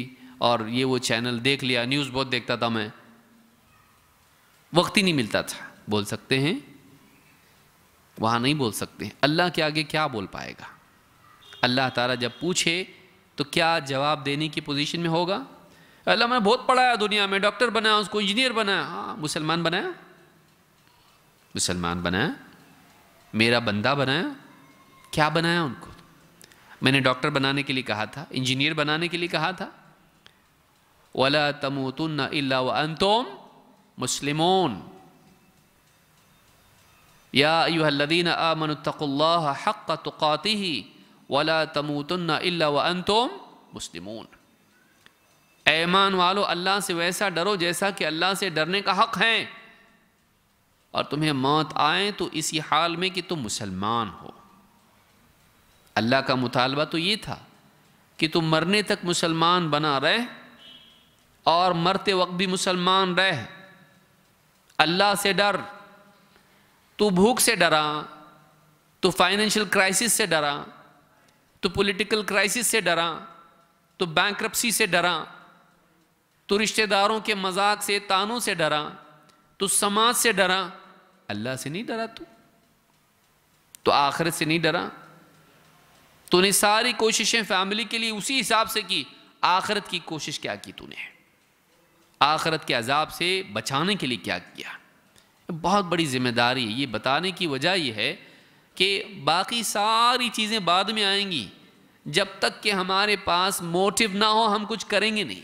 A: और ये वो चैनल देख लिया न्यूज़ बहुत देखता था मैं वक्त ही नहीं मिलता था बोल सकते हैं वहाँ नहीं बोल सकते अल्लाह के आगे क्या बोल पाएगा अल्लाह तारा जब पूछे तो क्या जवाब देने की पोजीशन में होगा अल्लाह मैंने बहुत पढ़ाया दुनिया में डॉक्टर बनाया उसको इंजीनियर बनाया हाँ मुसलमान बनाया मुसलमान बनाया मेरा बंदा बनाया क्या बनाया उनको मैंने डॉक्टर बनाने के लिए कहा था इंजीनियर बनाने के लिए कहा था वला तम इल्ला व अंतोम मुस्लिमोन या यूहदीन आमनतकुल्ला हक़ तुकाती वला तमुतुन इल्ला व अंतोम मुस्लिमोन ऐमान वालो अल्लाह से वैसा डरो जैसा कि अल्लाह से डरने का हक़ है और तुम्हें मौत आए तो इसी हाल में कि तुम मुसलमान हो अल्लाह का मुतालबा तो ये था कि तुम मरने तक मुसलमान बना रह और मरते वक्त भी मुसलमान रह अल्लाह से डर तू भूख से डरा तो फाइनेंशियल क्राइसिस से डरा तो पॉलिटिकल क्राइसिस से डरा तो बैंक्रप्सी से डरा तो रिश्तेदारों के मजाक से तानों से डरा तो समाज से डरा अल्लाह से नहीं डरा तू तो आखिरत से नहीं डरा तूने सारी कोशिशें फैमिली के लिए उसी हिसाब से की आखिरत की कोशिश क्या की तूने आखिरत के अजाब से बचाने के लिए क्या किया बहुत बड़ी जिम्मेदारी है ये बताने की वजह यह है कि बाकी सारी चीज़ें बाद में आएंगी जब तक कि हमारे पास मोटिव ना हो हम कुछ करेंगे नहीं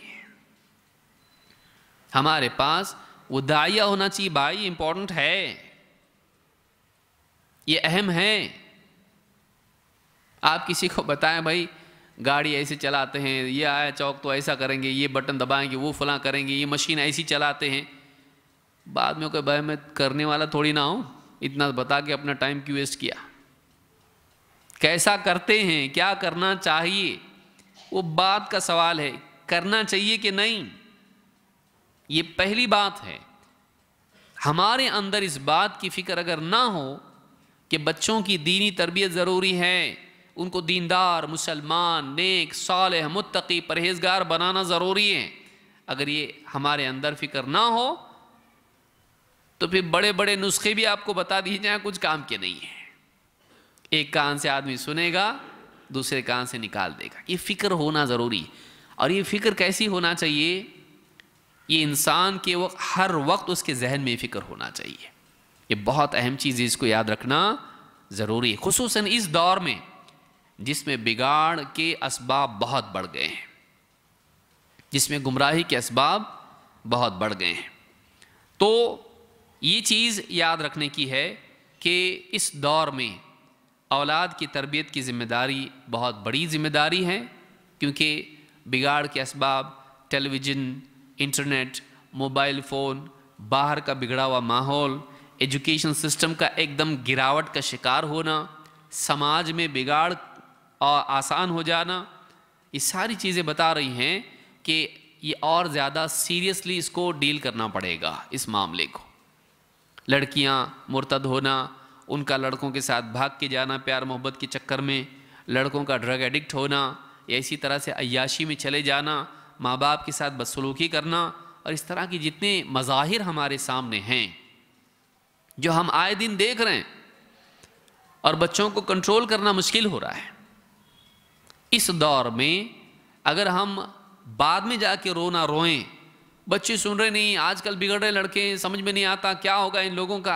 A: हमारे पास उदाइया होना चाहिए भाई इंपॉर्टेंट है ये अहम है आप किसी को बताएं भाई गाड़ी ऐसे चलाते हैं ये आया चौक तो ऐसा करेंगे ये बटन दबाएंगे वो फला करेंगे ये मशीन ऐसी चलाते हैं बाद में कोई भाई मैं करने वाला थोड़ी ना हो इतना बता के अपना टाइम क्यों वेस्ट किया कैसा करते हैं क्या करना चाहिए वो बात का सवाल है करना चाहिए कि नहीं ये पहली बात है हमारे अंदर इस बात की फ़िक्र अगर ना हो कि बच्चों की दीनी तरबियत ज़रूरी है उनको दीनदार मुसलमान नेक साल मुतकी परहेजगार बनाना ज़रूरी है अगर ये हमारे अंदर फ़िक्र ना हो तो फिर बड़े बड़े नुस्खे भी आपको बता दिए जाए कुछ काम के नहीं हैं एक कान से आदमी सुनेगा दूसरे कान से निकाल देगा ये फ़िक्र होना ज़रूरी और ये फ़िक्र कैसी होना चाहिए ये इंसान के वक्त हर वक्त उसके जहन में फ़िक्र होना चाहिए ये बहुत अहम चीज़ है इसको याद रखना ज़रूरी है खसूस इस दौर में जिसमें बिगाड़ के इसबाब बहुत बढ़ गए हैं जिसमें गुमराही के इसबाब बहुत बढ़ गए हैं तो ये चीज़ याद रखने की है कि इस दौर में औलाद की तरबियत की ज़िम्मेदारी बहुत बड़ी ज़िम्मेदारी है क्योंकि बिगाड़ के इसबाब टेलीविज़न इंटरनेट मोबाइल फ़ोन बाहर का बिगड़ा हुआ माहौल एजुकेशन सिस्टम का एकदम गिरावट का शिकार होना समाज में बिगाड़ और आसान हो जाना ये सारी चीज़ें बता रही हैं कि ये और ज़्यादा सीरियसली इसको डील करना पड़ेगा इस मामले को लड़कियाँ मुर्तद होना उनका लड़कों के साथ भाग के जाना प्यार मोहब्बत के चक्कर में लड़कों का ड्रग एडिक्ट होना या इसी तरह से अयाशी में चले जाना माँ बाप के साथ बदसलूकी करना और इस तरह की जितने मज़ाहिर हमारे सामने हैं जो हम आए दिन देख रहे हैं और बच्चों को कंट्रोल करना मुश्किल हो रहा है इस दौर में अगर हम बाद में जाके रोना रोएं बच्चे सुन रहे नहीं आजकल बिगड़ रहे लड़के समझ में नहीं आता क्या होगा इन लोगों का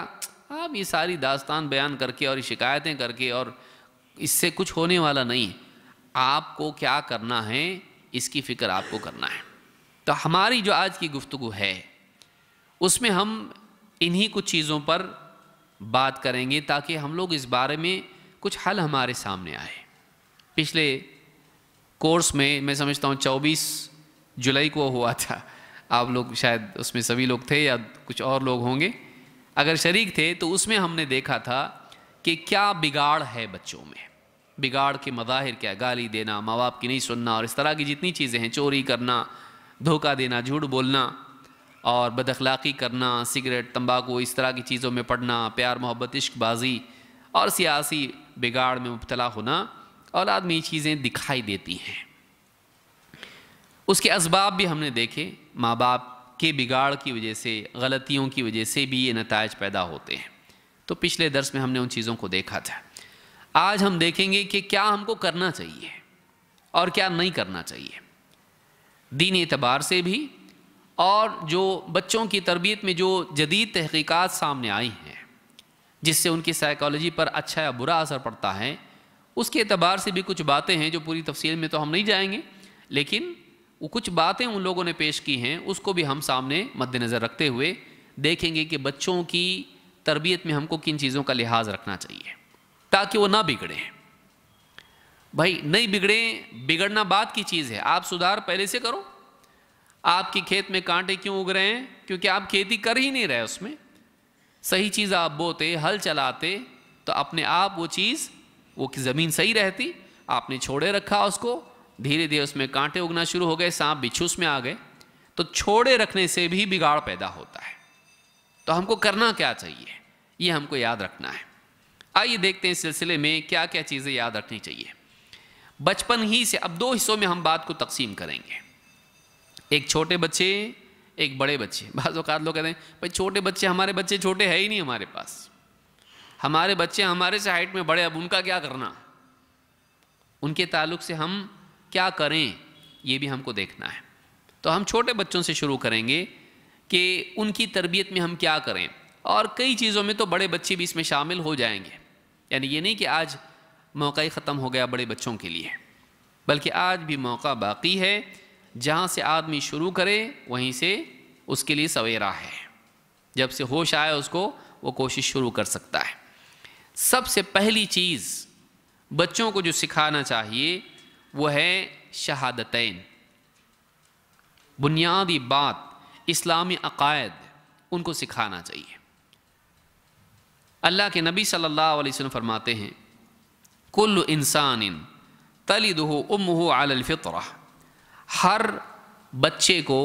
A: आप ये सारी दास्तान बयान करके और शिकायतें करके और इससे कुछ होने वाला नहीं आपको क्या करना है इसकी फ़िक्र आपको करना है तो हमारी जो आज की गुफ्तु है उसमें हम इन्हीं कुछ चीज़ों पर बात करेंगे ताकि हम लोग इस बारे में कुछ हल हमारे सामने आए पिछले कोर्स में मैं समझता हूँ 24 जुलाई को हुआ था आप लोग शायद उसमें सभी लोग थे या कुछ और लोग होंगे अगर शरीक थे तो उसमें हमने देखा था कि क्या बिगाड़ है बच्चों में बिगाड़ के मज़ाहिर क्या गाली देना माँ बाप की नहीं सुनना और इस तरह की जितनी चीज़ें हैं चोरी करना धोखा देना झूठ बोलना और बदखलाक़ी करना सिगरेट तंबाकू इस तरह की चीज़ों में पढ़ना प्यार मोहब्बत इश्कबाजी और सियासी बिगाड़ में मुबतला होना औलाद में ये चीज़ें दिखाई देती हैं उसके इसबाब भी हमने देखे माँ बाप के बिगाड़ की वजह से गलतियों की वजह से भी ये नतज पैदा होते हैं तो पिछले दर्स में हमने उन चीज़ों को देखा था आज हम देखेंगे कि क्या हमको करना चाहिए और क्या नहीं करना चाहिए दीन एतबार से भी और जो बच्चों की तरबियत में जो जदीद तहकीकात सामने आई हैं जिससे उनकी साइकोलॉजी पर अच्छा या बुरा असर पड़ता है उसके अतबार से भी कुछ बातें हैं जो पूरी तफसील में तो हम नहीं जाएंगे लेकिन वो कुछ बातें उन लोगों ने पेश की हैं उसको भी हम सामने मद्दनज़र रखते हुए देखेंगे कि बच्चों की तरबियत में हमको किन चीज़ों का लिहाज रखना चाहिए ताकि वो ना बिगड़े भाई नहीं बिगड़े बिगड़ना बात की चीज़ है आप सुधार पहले से करो आपके खेत में कांटे क्यों उग रहे हैं क्योंकि आप खेती कर ही नहीं रहे उसमें सही चीज़ आप बोते हल चलाते तो अपने आप वो चीज़ वो कि ज़मीन सही रहती आपने छोड़े रखा उसको धीरे धीरे उसमें कांटे उगना शुरू हो गए सांप बिच्छू में आ गए तो छोड़े रखने से भी बिगाड़ पैदा होता है तो हमको करना क्या चाहिए ये हमको याद रखना है आइए देखते हैं इस सिलसिले में क्या क्या चीज़ें याद रखनी चाहिए बचपन ही से अब दो हिस्सों में हम बात को तकसीम करेंगे एक छोटे बच्चे एक बड़े बच्चे बाज़ अवत लोग कहते हैं भाई छोटे बच्चे हमारे बच्चे छोटे है ही नहीं हमारे पास हमारे बच्चे हमारे से हाइट में बड़े अब उनका क्या करना उनके ताल्लुक से हम क्या करें ये भी हमको देखना है तो हम छोटे बच्चों से शुरू करेंगे कि उनकी तरबियत में हम क्या करें और कई चीज़ों में तो बड़े बच्चे भी इसमें शामिल हो जाएंगे यानी ये नहीं कि आज मौका ही ख़त्म हो गया बड़े बच्चों के लिए बल्कि आज भी मौका बाकी है जहाँ से आदमी शुरू करे वहीं से उसके लिए सवेरा है जब से होश आए उसको वो कोशिश शुरू कर सकता है सबसे पहली चीज़ बच्चों को जो सिखाना चाहिए वो है शहादतें बुनियादी बात इस्लामी अकायद उनको सिखाना चाहिए अल्लाह के नबी सल्लल्लाहु अलैहि वसल्लम फरमाते हैं कुल इंसान इन तलिद हो उम हो आलफ़ितर हर बच्चे को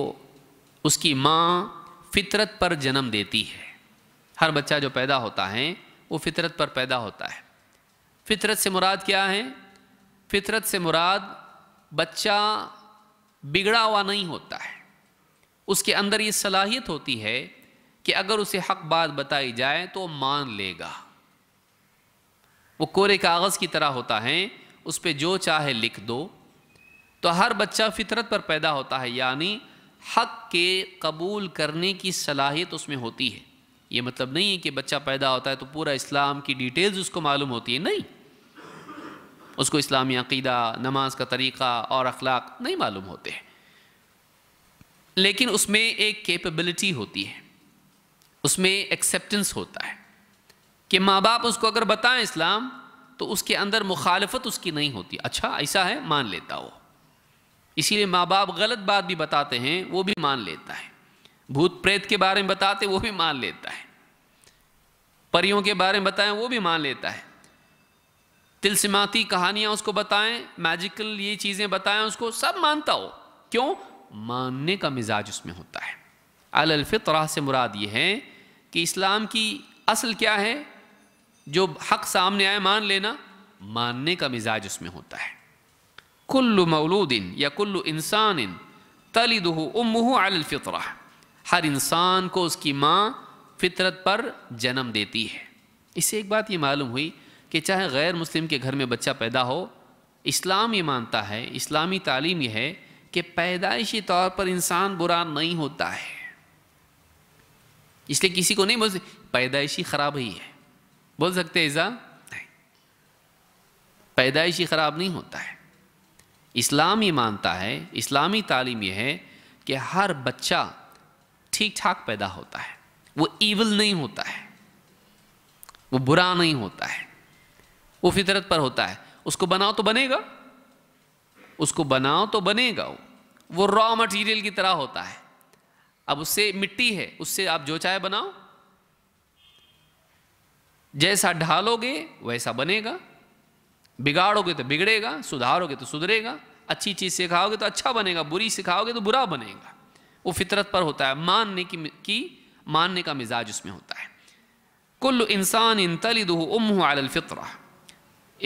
A: उसकी माँ फितरत पर जन्म देती है हर बच्चा जो पैदा होता है वो फितरत पर पैदा होता है फितरत से मुराद क्या है फितरत से मुराद बच्चा बिगड़ा हुआ नहीं होता है उसके अंदर ये सलाहियत होती है कि अगर उसे हक बात बताई जाए तो मान लेगा वो कोरे कागज़ की तरह होता है उस पर जो चाहे लिख दो तो हर बच्चा फितरत पर पैदा होता है यानी हक के कबूल करने की सलाहियत उसमें होती है ये मतलब नहीं है कि बच्चा पैदा होता है तो पूरा इस्लाम की डिटेल्स उसको मालूम होती है नहीं उसको इस्लामी अकीदा नमाज का तरीक़ा और अखलाक नहीं मालूम होते हैं लेकिन उसमें एक कैपेबिलिटी होती है उसमें एक्सेप्टेंस होता है कि माँ बाप उसको अगर बताएं इस्लाम तो उसके अंदर मुखालफत उसकी नहीं होती अच्छा ऐसा है मान लेता वो इसीलिए माँ बाप गलत बात भी बताते हैं वो भी मान लेता है भूत प्रेत के बारे में बताते वो भी मान लेता है परियों के बारे में बताएं वो भी मान लेता है तिलसमाती कहानियाँ उसको बताएं मैजिकल ये चीज़ें बताएं उसको सब मानता हो क्यों मानने का मिजाज उसमें होता है अलफरा से मुराद ये हैं कि इस्लाम की असल क्या है जो हक सामने आए मान लेना मानने का मिजाज उसमें होता है कुल्लु मौलूदिन या कुल्लु इंसान तलिदहू उमहू अलफ़ितरा हर इंसान को उसकी माँ फितरत पर जन्म देती है इससे एक बात ये मालूम हुई कि चाहे गैर मुस्लिम के घर में बच्चा पैदा हो इस्लाम ये मानता है इस्लामी तालीम यह है कि पैदाइशी तौर पर इंसान बुरा नहीं होता है इसलिए किसी को नहीं बोल सकते पैदाइशी ख़राब ही है बोल सकते ऐसा नहीं पैदाइशी ख़राब नहीं होता है इस्लाम ये मानता है इस्लामी तालीम यह है कि हर बच्चा ठीक ठाक पैदा होता है वो ईवल नहीं होता है वो बुरा नहीं होता है वो फितरत पर होता है उसको बनाओ तो बनेगा उसको बनाओ तो बनेगा वो रॉ मटेरियल की तरह होता है अब उससे मिट्टी है उससे आप जो चाहे बनाओ जैसा ढालोगे वैसा बनेगा बिगाड़ोगे तो बिगड़ेगा सुधारोगे तो सुधरेगा अच्छी चीज़ सिखाओगे तो अच्छा बनेगा बुरी सिखाओगे तो बुरा बनेगा वो फितरत पर होता है मानने की, की मानने का मिजाज उसमें होता है कुल इंसान इन तलिद उम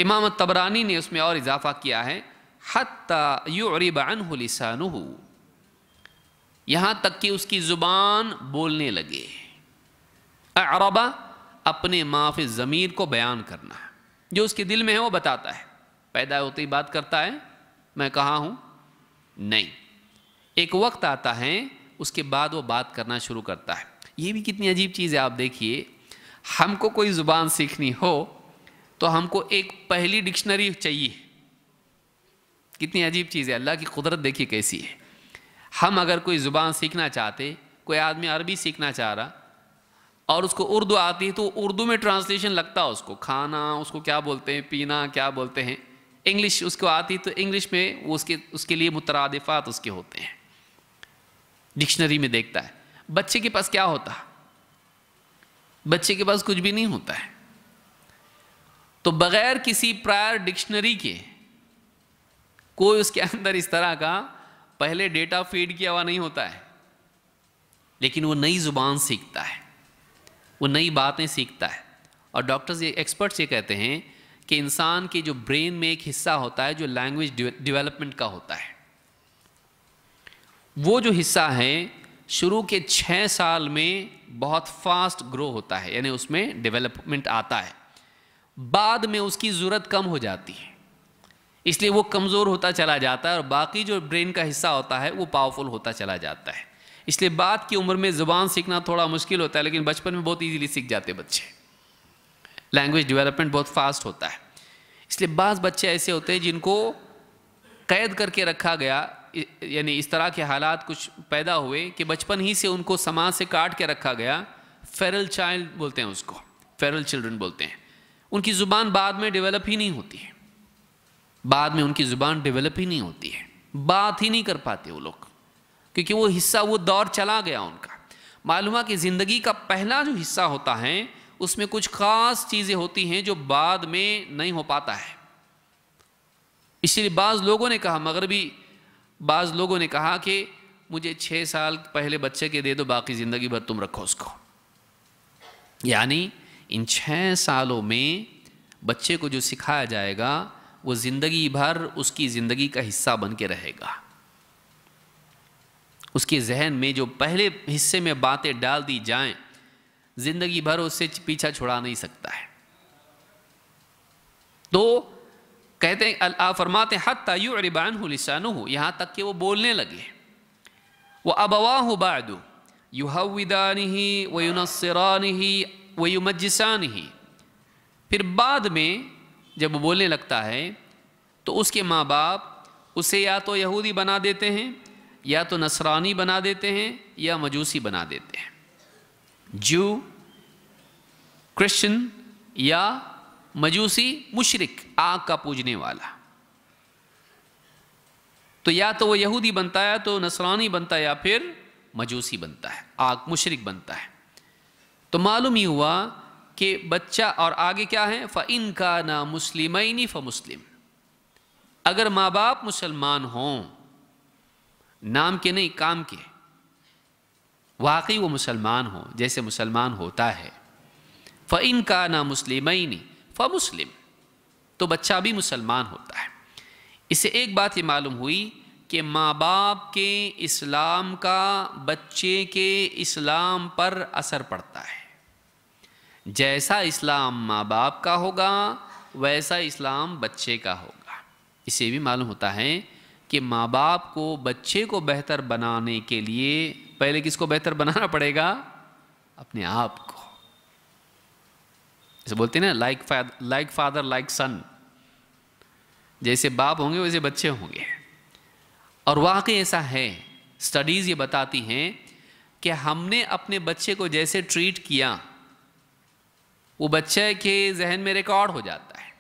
A: इमाम तबरानी ने उसमें और इजाफ़ा किया है हती बन लिसानू यहाँ तक कि उसकी ज़ुबान बोलने लगे अरबा अपने माफ़ ज़मीर को बयान करना है जो उसके दिल में है वो बताता है पैदा होते ही बात करता है मैं कहा हूं नहीं एक वक्त आता है उसके बाद वो बात करना शुरू करता है ये भी कितनी अजीब चीज़ है आप देखिए हमको कोई ज़ुबान सीखनी हो तो हमको एक पहली डिक्शनरी चाहिए कितनी अजीब चीज़ है अल्लाह की कुदरत देखिए कैसी है हम अगर कोई ज़ुबान सीखना चाहते कोई आदमी अरबी सीखना चाह रहा और उसको उर्दू आती है तो उर्दू में ट्रांसलेशन लगता है उसको खाना उसको क्या बोलते हैं पीना क्या बोलते हैं इंग्लिश उसको आती तो इंग्लिश में वो उसके उसके लिए मुतरदफ़ात उसके होते हैं डिक्शनरी में देखता है बच्चे के पास क्या होता बच्चे के पास कुछ भी नहीं होता है तो बगैर किसी प्रायर डिक्शनरी के कोई उसके अंदर इस तरह का पहले डेटा फीड किया हुआ नहीं होता है लेकिन वो नई ज़ुबान सीखता है वो नई बातें सीखता है और डॉक्टर्स ये एक्सपर्ट्स ये कहते हैं कि इंसान के जो ब्रेन में एक हिस्सा होता है जो लैंग्वेज डेवलपमेंट का होता है वो जो हिस्सा है शुरू के छः साल में बहुत फास्ट ग्रो होता है यानी उसमें डेवलपमेंट आता है बाद में उसकी ज़रूरत कम हो जाती है इसलिए वो कमज़ोर होता चला जाता है और बाकी जो ब्रेन का हिस्सा होता है वो पावरफुल होता चला जाता है इसलिए बाद की उम्र में ज़ुबान सीखना थोड़ा मुश्किल होता है लेकिन बचपन में बहुत ईजिली सीख जाते बच्चे लैंग्वेज डेवलपमेंट बहुत फास्ट होता है इसलिए बाज़ बच्चे ऐसे होते हैं जिनको कैद करके रखा गया यानी इस तरह के हालात कुछ पैदा हुए कि बचपन ही से उनको समाज से काट के रखा गया फेरल चाइल्ड बोलते हैं उसको फेरल चिल्ड्रन बोलते हैं उनकी ज़ुबान बाद में डेवलप ही नहीं होती है बाद में उनकी ज़ुबान डेवलप ही नहीं होती है बात ही नहीं कर पाते वो लोग क्योंकि वो हिस्सा वो दौर चला गया उनका मालूम कि ज़िंदगी का पहला जो हिस्सा होता है उसमें कुछ ख़ास चीज़ें होती हैं जो बाद में नहीं हो पाता है इसलिए बाज़ लोगों ने कहा मगर भी बाज़ लोगों ने कहा कि मुझे छः साल पहले बच्चे के दे दो बाकी ज़िंदगी भर तुम रखो उसको यानी इन छः सालों में बच्चे को जो सिखाया जाएगा वो ज़िंदगी भर उसकी ज़िंदगी का हिस्सा बन के रहेगा उसके जहन में जो पहले हिस्से में बातें डाल दी जाएं ज़िंदगी भर उससे पीछा छुड़ा नहीं सकता है तो कहते हैं अल्लाह फरमाते हत्ता यू रिबान हो लिसान हो यहाँ तक कि वो बोलने लगे व अबवा हो यू हविदान ही व युनसरान ही व युमजसान ही फिर बाद में जब बोलने लगता है तो उसके माँ बाप उसे या तो यहूदी बना देते हैं या तो नसरानी बना देते हैं या मजूसी बना देते हैं जू क्रिश्चन या मजूसी मुशरक आग का पूजने वाला तो या तो वो यहूदी बनता है तो नसरानी बनता है या फिर मजूसी बनता है आग मुशरक बनता है तो मालूम ही हुआ कि बच्चा और आगे क्या है फ का ना मुस्लिम फ़ मुस्लिम अगर माँ बाप मुसलमान हों नाम के नहीं काम के वाकई वो मुसलमान हों जैसे मुसलमान होता है फ़ इनका ना मुस्लिम फ़ मुस्लिम तो बच्चा भी मुसलमान होता है इससे एक बात ये मालूम हुई कि माँ बाप के इस्लाम का बच्चे के इस्लाम पर असर पड़ता है जैसा इस्लाम माँ बाप का होगा वैसा इस्लाम बच्चे का होगा इसे भी मालूम होता है कि माँ बाप को बच्चे को बेहतर बनाने के लिए पहले किसको बेहतर बनाना पड़ेगा अपने आप को जैसे बोलते हैं ना like father like father like son जैसे बाप होंगे वैसे बच्चे होंगे और वाकई ऐसा है स्टडीज़ ये बताती हैं कि हमने अपने बच्चे को जैसे ट्रीट किया वो बच्चे के जहन में रिकॉर्ड हो जाता है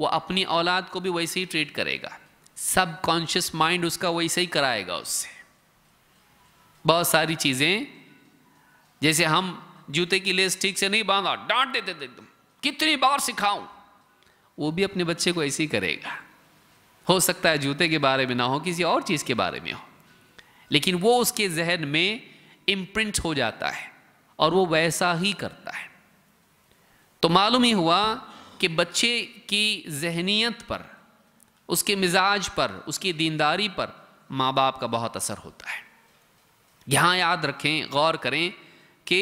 A: वो अपनी औलाद को भी वैसे ही ट्रीट करेगा सब कॉन्शियस माइंड उसका वैसे ही कराएगा उससे बहुत सारी चीज़ें जैसे हम जूते की लेस ठीक से नहीं बांधा डांट देते थे एकदम कितनी बार सिखाऊं वो भी अपने बच्चे को ऐसे ही करेगा हो सकता है जूते के बारे में ना हो किसी और चीज़ के बारे में हो लेकिन वो उसके जहन में इम्प्रिंट हो जाता है और वो वैसा ही करता है तो मालूम ही हुआ कि बच्चे की जहनीत पर उसके मिजाज पर उसकी दीनदारी पर माँ बाप का बहुत असर होता है यहाँ याद रखें गौर करें कि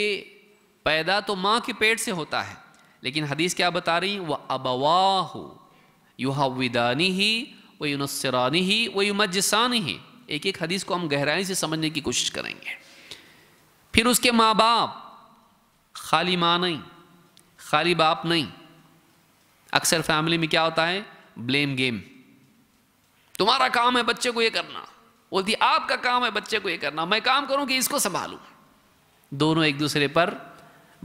A: पैदा तो माँ के पेट से होता है लेकिन हदीस क्या बता रही वह अबवाह युहाविदानी ही वह युनसरानी ही व युमजसानी ही एक एक हदीस को हम गहराई से समझने की कोशिश करेंगे फिर उसके माँ बाप खाली माँ नहीं खाली बाप नहीं अक्सर फैमिली में क्या होता है ब्लेम गेम तुम्हारा काम है बच्चे को ये करना बोलती आपका काम है बच्चे को ये करना मैं काम करूं कि इसको संभालू दोनों एक दूसरे पर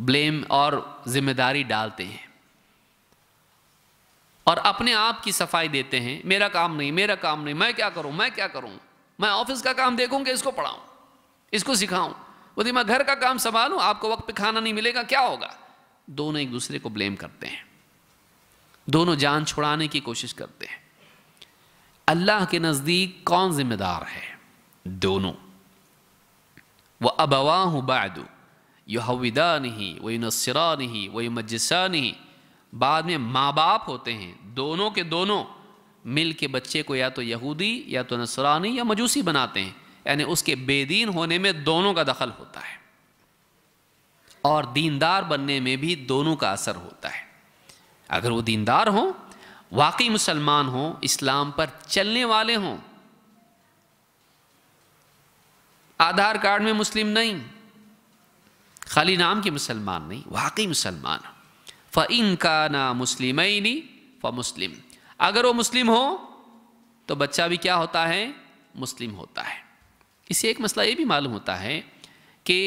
A: ब्लेम और जिम्मेदारी डालते हैं और अपने आप की सफाई देते हैं मेरा काम नहीं मेरा काम नहीं मैं क्या करूं मैं क्या करूं मैं ऑफिस का काम देखूं कि इसको पढ़ाऊं इसको सिखाऊं बोलती मैं घर का काम संभालू आपको वक्त पे खाना नहीं मिलेगा क्या होगा दोनों एक दूसरे को ब्लेम करते हैं दोनों जान छुड़ाने की कोशिश करते हैं अल्लाह के नज़दीक कौन जिम्मेदार है दोनों वह अबवा हूँ बादू यो हविदा नहीं वही नसरा नहीं वही मजसा नहीं बाद में माँ बाप होते हैं दोनों के दोनों मिल के बच्चे को या तो यहूदी या तो नसरानी या मजूसी बनाते हैं यानी उसके बेदीन होने में दोनों का दखल होता है और दीनदार बनने में भी दोनों का असर होता है अगर वो दीनदार हों वाकई मुसलमान हों इस्लाम पर चलने वाले हों आधार कार्ड में मुस्लिम नहीं खाली नाम के मुसलमान नहीं वाकई मुसलमान हो फ़ इनका ना मुस्लिम फ़ मुस्लिम अगर वो मुस्लिम हो तो बच्चा भी क्या होता है मुस्लिम होता है इससे एक मसला ये भी मालूम होता है कि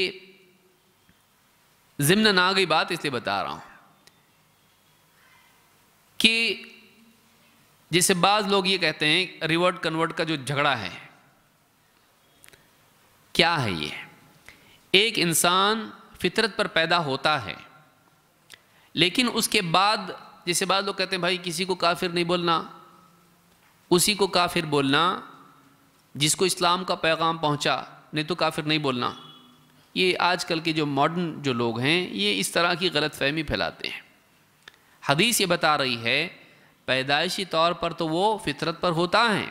A: ज़िम्न आ गई बात इसलिए बता रहा हूँ कि जैसे बाज लोग ये कहते हैं रिवर्ट कन्वर्ट का जो झगड़ा है क्या है ये एक इंसान फितरत पर पैदा होता है लेकिन उसके बाद जैसे बाद लोग कहते हैं भाई किसी को काफिर नहीं बोलना उसी को काफिर बोलना जिसको इस्लाम का पैगाम पहुंचा नहीं तो काफिर नहीं बोलना ये आजकल के जो मॉडर्न जो लोग हैं ये इस तरह की गलत फहमी फैलाते हैं हदीस ये बता रही है पैदाइशी तौर पर तो वो फितरत पर होता है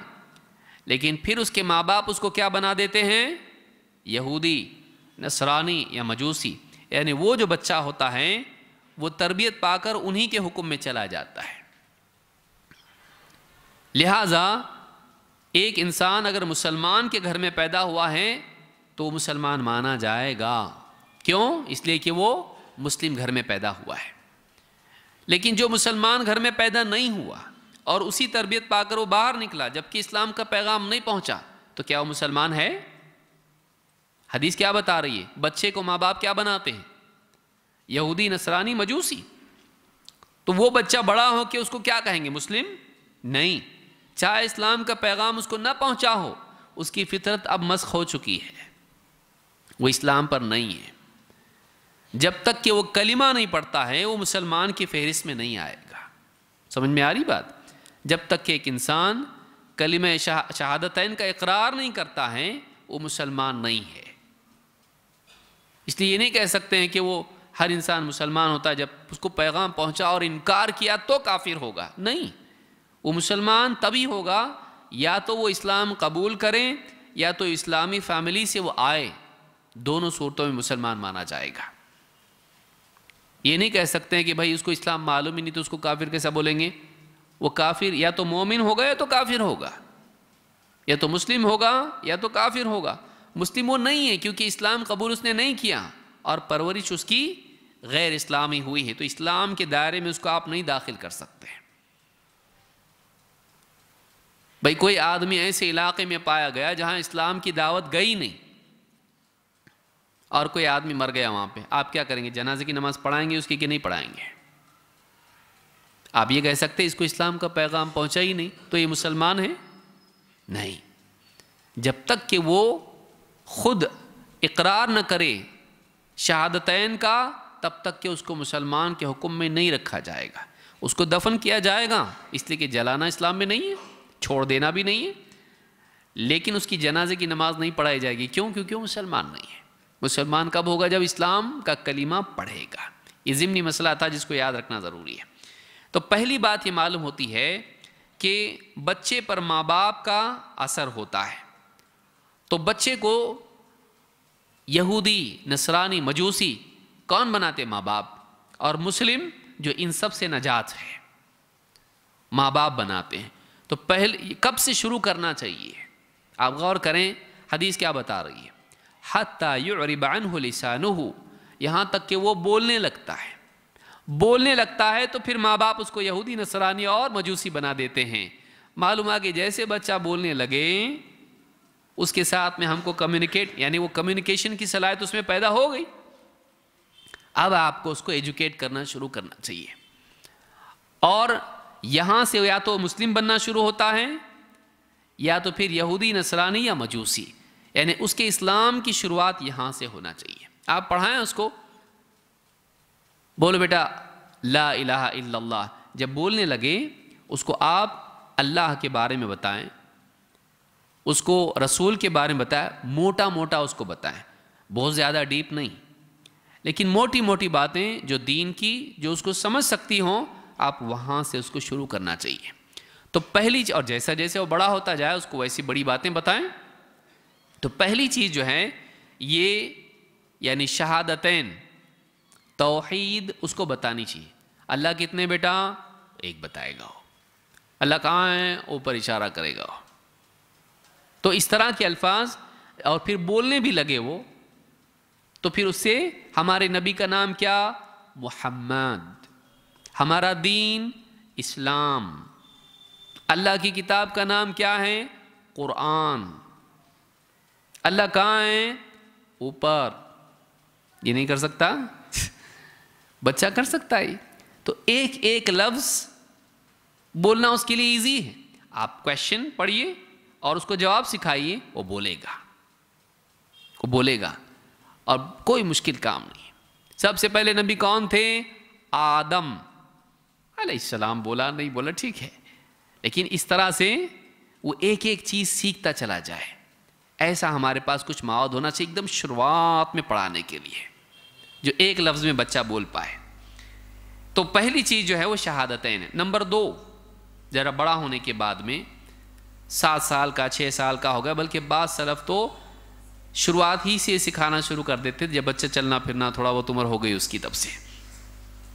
A: लेकिन फिर उसके माँ बाप उसको क्या बना देते हैं यहूदी नसरानी या मजूसी यानी वो जो बच्चा होता है वो तरबियत पाकर उन्हीं के हुक्म में चला जाता है लिहाजा एक इंसान अगर मुसलमान के घर में पैदा हुआ है तो मुसलमान माना जाएगा क्यों इसलिए कि वो मुस्लिम घर में पैदा हुआ है लेकिन जो मुसलमान घर में पैदा नहीं हुआ और उसी तरबियत पाकर वो बाहर निकला जबकि इस्लाम का पैगाम नहीं पहुंचा तो क्या वो मुसलमान है हदीस क्या बता रही है बच्चे को माँ बाप क्या बनाते हैं यहूदी नसरानी मजूसी तो वो बच्चा बड़ा हो कि उसको क्या कहेंगे मुस्लिम नहीं चाहे इस्लाम का पैगाम उसको ना पहुंचा हो उसकी फितरत अब मस्क हो चुकी है वो इस्लाम पर नहीं है जब तक कि वो कलिमा नहीं पढ़ता है वो मुसलमान की फहरिस्त में नहीं आएगा समझ में आ रही बात जब तक कि एक इंसान कलिम शहादत का इकरार नहीं करता है वो मुसलमान नहीं है इसलिए ये नहीं कह सकते हैं कि वो हर इंसान मुसलमान होता है जब उसको पैगाम पहुंचा और इनकार किया तो काफिर होगा नहीं वो मुसलमान तभी होगा या तो वो इस्लाम कबूल करें या तो इस्लामी फैमिली से वो आए दोनों सूरतों में मुसलमान माना जाएगा ये नहीं कह सकते हैं कि भाई उसको इस्लाम मालूम ही नहीं तो उसको काफिर कैसा बोलेंगे वो काफिर या तो मोमिन होगा या तो काफिर होगा या तो मुस्लिम होगा या तो काफिर होगा मुस्लिम वो नहीं है क्योंकि इस्लाम कबूल उसने नहीं किया और परवरिश उसकी गैर इस्लामी हुई है तो इस्लाम के दायरे में उसको आप नहीं दाखिल कर सकते भाई कोई आदमी ऐसे इलाके में पाया गया जहां इस्लाम की दावत गई नहीं और कोई आदमी मर गया वहाँ पे आप क्या करेंगे जनाजे की नमाज़ पढ़ाएंगे उसकी कि नहीं पढ़ाएंगे आप ये कह सकते इसको इस्लाम का पैगाम पहुँचा ही नहीं तो ये मुसलमान है नहीं जब तक कि वो खुद इकरार न करे शहादतैन का तब तक के उसको मुसलमान के हुक्म में नहीं रखा जाएगा उसको दफन किया जाएगा इसलिए कि जलाना इस्लाम में नहीं है छोड़ देना भी नहीं है लेकिन उसकी जनाजे की नमाज नहीं पढ़ाई जाएगी क्यों क्योंकि वो मुसलमान नहीं है मुसलमान कब होगा जब इस्लाम का कलीमा पढ़ेगा ये ज़िमनी मसला था जिसको याद रखना ज़रूरी है तो पहली बात ये मालूम होती है कि बच्चे पर माँ बाप का असर होता है तो बच्चे को यहूदी नसरानी मजूसी कौन बनाते माँ बाप और मुस्लिम जो इन सब से नजात है माँ बाप बनाते हैं तो पहले कब से शुरू करना चाहिए आप गौर करें हदीस क्या बता रही है हती युरबान लिसान यहाँ तक कि वो बोलने लगता है बोलने लगता है तो फिर माँ बाप उसको यहूदी नसरानी और मजूसी बना देते हैं मालूम आ कि जैसे बच्चा बोलने लगे उसके साथ में हमको कम्युनिकेट यानी वो कम्युनिकेशन की तो उसमें पैदा हो गई अब आपको उसको एजुकेट करना शुरू करना चाहिए और यहाँ से या तो मुस्लिम बनना शुरू होता है या तो फिर यहूदी नसरानी या मजूसी यानी उसके इस्लाम की शुरुआत यहां से होना चाहिए आप पढ़ाएं उसको बोलो बेटा ला इलाहा इल्लल्लाह जब बोलने लगे उसको आप अल्लाह के बारे में बताएं उसको रसूल के बारे में बताएं मोटा मोटा उसको बताएं बहुत ज़्यादा डीप नहीं लेकिन मोटी मोटी बातें जो दीन की जो उसको समझ सकती हों आप वहाँ से उसको शुरू करना चाहिए तो पहली और जैसा जैसे वो बड़ा होता जाए उसको वैसी बड़ी बातें बताएं तो पहली चीज़ जो है ये यानी शहादतें तोहीद उसको बतानी चाहिए अल्लाह कितने बेटा एक बताएगा अल्लाह कहाँ है ऊपर इशारा करेगा तो इस तरह के अल्फाज और फिर बोलने भी लगे वो तो फिर उससे हमारे नबी का नाम क्या मोहम्मद हमारा दीन इस्लाम अल्लाह की किताब का नाम क्या है क़ुरान अल्लाह कहाँ है ऊपर ये नहीं कर सकता बच्चा कर सकता है तो एक एक लफ्ज़ बोलना उसके लिए इजी है आप क्वेश्चन पढ़िए और उसको जवाब सिखाइए वो बोलेगा वो बोलेगा और कोई मुश्किल काम नहीं सबसे पहले नबी कौन थे आदम सलाम बोला नहीं बोला ठीक है लेकिन इस तरह से वो एक एक चीज़ सीखता चला जाए ऐसा हमारे पास कुछ मावद होना चाहिए एकदम शुरुआत में पढ़ाने के लिए जो एक लफ्ज़ में बच्चा बोल पाए तो पहली चीज़ जो है वो शहादतें नंबर दो ज़रा बड़ा होने के बाद में सात साल का छः साल का हो गया बल्कि बाद सलफ तो शुरुआत ही से सिखाना शुरू कर देते जब बच्चा चलना फिरना थोड़ा बहुत उम्र हो गई उसकी तब से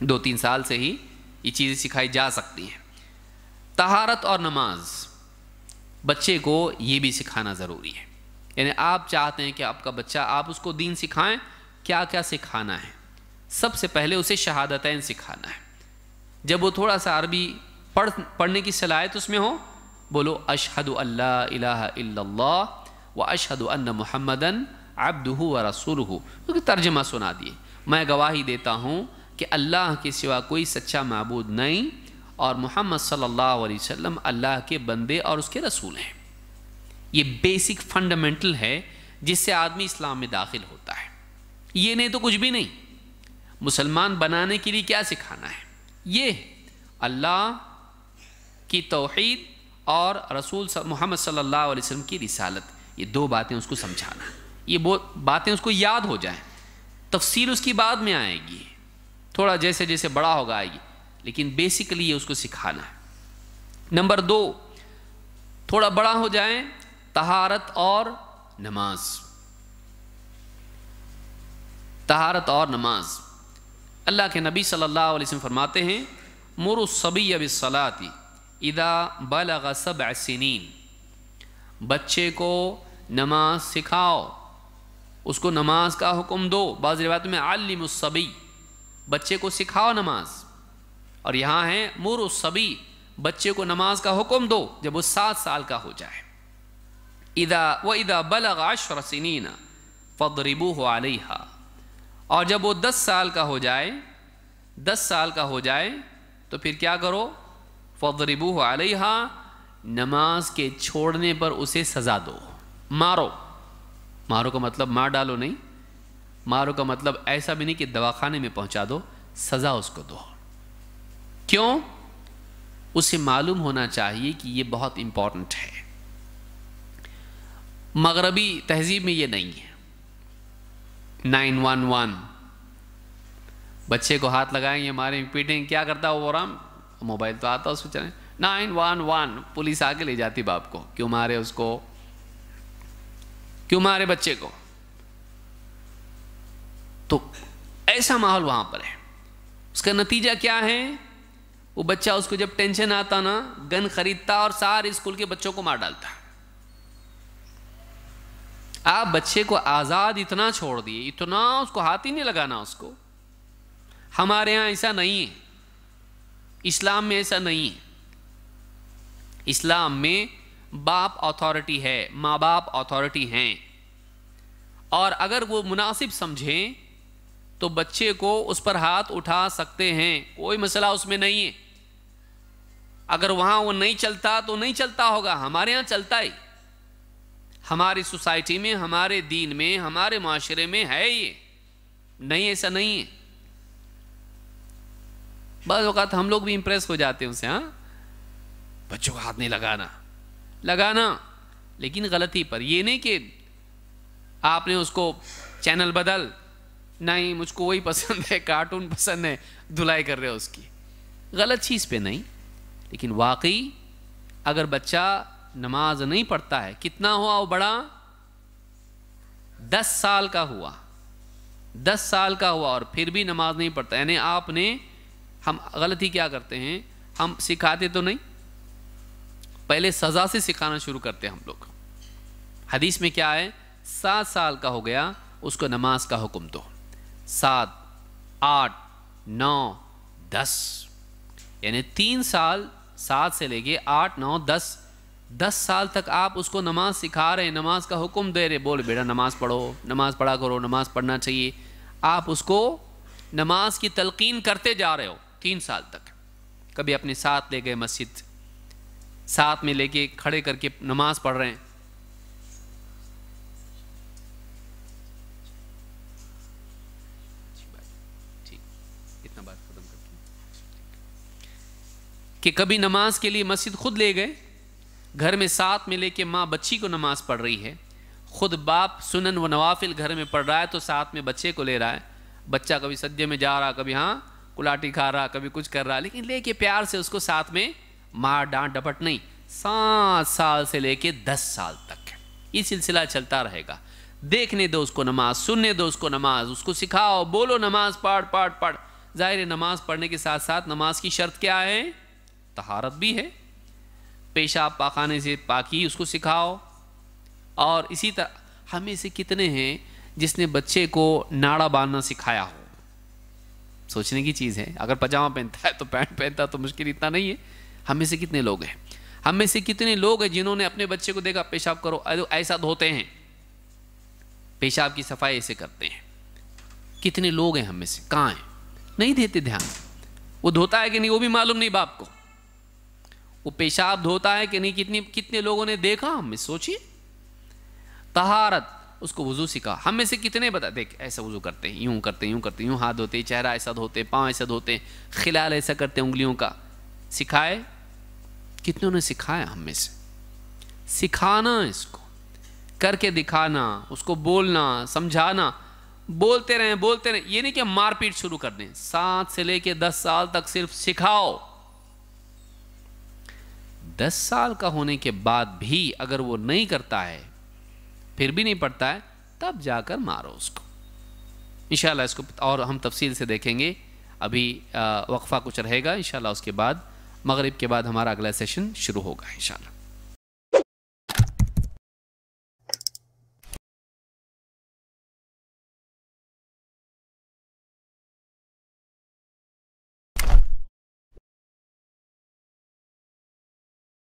A: दो तीन साल से ही ये चीज़ें सिखाई जा सकती हैं तहारत और नमाज बच्चे को ये भी सिखाना ज़रूरी है यानी आप चाहते हैं कि आपका बच्चा आप उसको दीन सिखाएं क्या क्या सिखाना है सबसे पहले उसे शहादतैन सिखाना है जब वो थोड़ा सा अरबी पढ़ पढ़ने की सलाहियत उसमें हो बोलो अशहद अल्लाह व अशहद महमदन मोहम्मदन अब्दू व रसूल हो क्योंकि तर्जमा सुना दिए मैं गवाही देता हूँ कि अल्लाह के सिवा कोई सच्चा मबूद नहीं और मोहम्मद सल्ला वसम अल्लाह के बंदे और उसके रसूल हैं ये बेसिक फंडामेंटल है जिससे आदमी इस्लाम में दाखिल होता है ये नहीं तो कुछ भी नहीं मुसलमान बनाने के लिए क्या सिखाना है ये अल्लाह की तोहद और रसूल मोहम्मद सल्लल्लाहु अलैहि वसल्लम की रिसालत ये दो बातें उसको समझाना ये बातें उसको याद हो जाए तफसील उसकी बाद में आएगी थोड़ा जैसे जैसे बड़ा होगा आएगी लेकिन बेसिकली ये उसको सिखाना है नंबर दो थोड़ा बड़ा हो जाए तहारत और नमाज तहारत और नमाज अल्लाह के नबी सल्लल्लाहु अलैहि वसल्लम फरमाते हैं मुरु अब सलाती इदा बलग सब सिनीन बच्चे को नमाज सिखाओ उसको नमाज का हुक्म दो बाज़ रिवायत में आलिमसबी बच्चे को सिखाओ नमाज और यहाँ है मुरु सबी बच्चे को नमाज का हुक्म दो जब वो सात साल का हो जाए इदा व इदा बलग अशर सनीना फ़दरिबू आलिहा और जब वो दस साल का हो जाए दस साल का हो जाए तो फिर क्या करो फ़दरिबू आलिहा नमाज के छोड़ने पर उसे सज़ा दो मारो मारो का मतलब मार डालो नहीं मारो का मतलब ऐसा भी नहीं कि दवाखाने में पहुंचा दो सज़ा उसको दो क्यों उसे मालूम होना चाहिए कि ये बहुत इंपॉर्टेंट है मगरबी तहजीब में ये नहीं है नाइन वन वन बच्चे को हाथ लगाएंगे मारेंगे पीटेंगे क्या करता है वो राम मोबाइल तो आता उसको चले नाइन वन वन पुलिस आके ले जाती बाप को क्यों मारे उसको क्यों मारे बच्चे को तो ऐसा माहौल वहां पर है उसका नतीजा क्या है वो बच्चा उसको जब टेंशन आता ना गन खरीदता और सारे स्कूल के बच्चों को मार डालता आप बच्चे को आज़ाद इतना छोड़ दिए इतना उसको हाथ ही नहीं लगाना उसको हमारे यहाँ ऐसा नहीं है इस्लाम में ऐसा नहीं है इस्लाम में बाप अथॉरिटी है माँ बाप अथॉरिटी हैं और अगर वो मुनासिब समझें तो बच्चे को उस पर हाथ उठा सकते हैं कोई मसला उसमें नहीं है अगर वहाँ वो नहीं चलता तो नहीं चलता होगा हमारे यहाँ चलता ही हमारी सोसाइटी में हमारे दीन में हमारे माशरे में है ये नहीं ऐसा नहीं है बस अवकात हम लोग भी इंप्रेस हो जाते हैं उनसे हाँ बच्चों को हाथ नहीं लगाना लगाना लेकिन गलती पर ये नहीं कि आपने उसको चैनल बदल नहीं मुझको वही पसंद है कार्टून पसंद है धुलाई कर रहे हो उसकी गलत चीज़ पे नहीं लेकिन वाकई अगर बच्चा नमाज नहीं पढ़ता है कितना हुआ वो बड़ा दस साल का हुआ दस साल का हुआ और फिर भी नमाज नहीं पढ़ता यानी आपने हम गलती क्या करते हैं हम सिखाते तो नहीं पहले सज़ा से सिखाना शुरू करते हैं हम लोग हदीस में क्या है सात साल का हो गया उसको नमाज का हुक्म दो सात आठ नौ दस यानी तीन साल सात से लेके आठ नौ दस दस साल तक आप उसको नमाज सिखा रहे हैं नमाज का हुक्म दे रहे बोल बेटा नमाज पढ़ो नमाज पढ़ा करो नमाज पढ़ना चाहिए आप उसको नमाज की तलकीन करते जा रहे हो तीन साल तक कभी अपने साथ ले गए मस्जिद साथ में लेके खड़े करके नमाज पढ़ रहे हैं कि कभी नमाज के लिए मस्जिद खुद ले गए घर में साथ में लेके माँ बच्ची को नमाज पढ़ रही है खुद बाप सुनन व नवाफिल घर में पढ़ रहा है तो साथ में बच्चे को ले रहा है बच्चा कभी सद्य में जा रहा कभी हाँ कुलाटी खा रहा कभी कुछ कर रहा लेकिन लेके प्यार से उसको साथ में मार डांट डपट नहीं सात साल से लेके दस साल तक ये सिलसिला चलता रहेगा देखने दो उसको नमाज सुनने दो उसको नमाज उसको सिखाओ बोलो नमाज पढ़ पढ़ पढ़ जाहिर नमाज पढ़ने के साथ साथ नमाज की शर्त क्या है तहारत भी है पेशाब पाखाने से पाकी उसको सिखाओ और इसी तरह हमें से कितने हैं जिसने बच्चे को नाड़ा बांधना सिखाया हो सोचने की चीज़ है अगर पजामा पहनता है तो पैंट पहनता तो मुश्किल इतना नहीं है हमें से कितने लोग हैं हम में से कितने लोग हैं जिन्होंने अपने बच्चे को देखा पेशाब करो अरे ऐसा धोते हैं पेशाब की सफाई ऐसे करते हैं कितने लोग हैं हम में से कहाँ हैं नहीं देते ध्यान वो धोता है कि नहीं वो भी मालूम नहीं बाप को वो पेशाब धोता है कि नहीं कितनी कितने लोगों ने देखा हमें सोचिए तहारत उसको वजू सिखा हम में से कितने बता देख ऐसा वजू करते हैं यूं करते हैं करते यूं हाथ धोते चेहरा ऐसा धोते पाँव ऐसा धोते खिलाल ऐसा करते हैं उंगलियों का सिखाए कितनों ने सिखाया हम में से सिखाना इसको करके दिखाना उसको बोलना समझाना बोलते रहें बोलते रहें ये नहीं कि मारपीट शुरू कर दें सात से लेके दस साल तक सिर्फ सिखाओ दस साल का होने के बाद भी अगर वो नहीं करता है फिर भी नहीं पढ़ता है तब जाकर मारो उसको इनशाला इसको और हम तफसील से देखेंगे अभी वक्फ़ा कुछ रहेगा इन उसके बाद मगरिब के बाद हमारा अगला सेशन शुरू होगा इन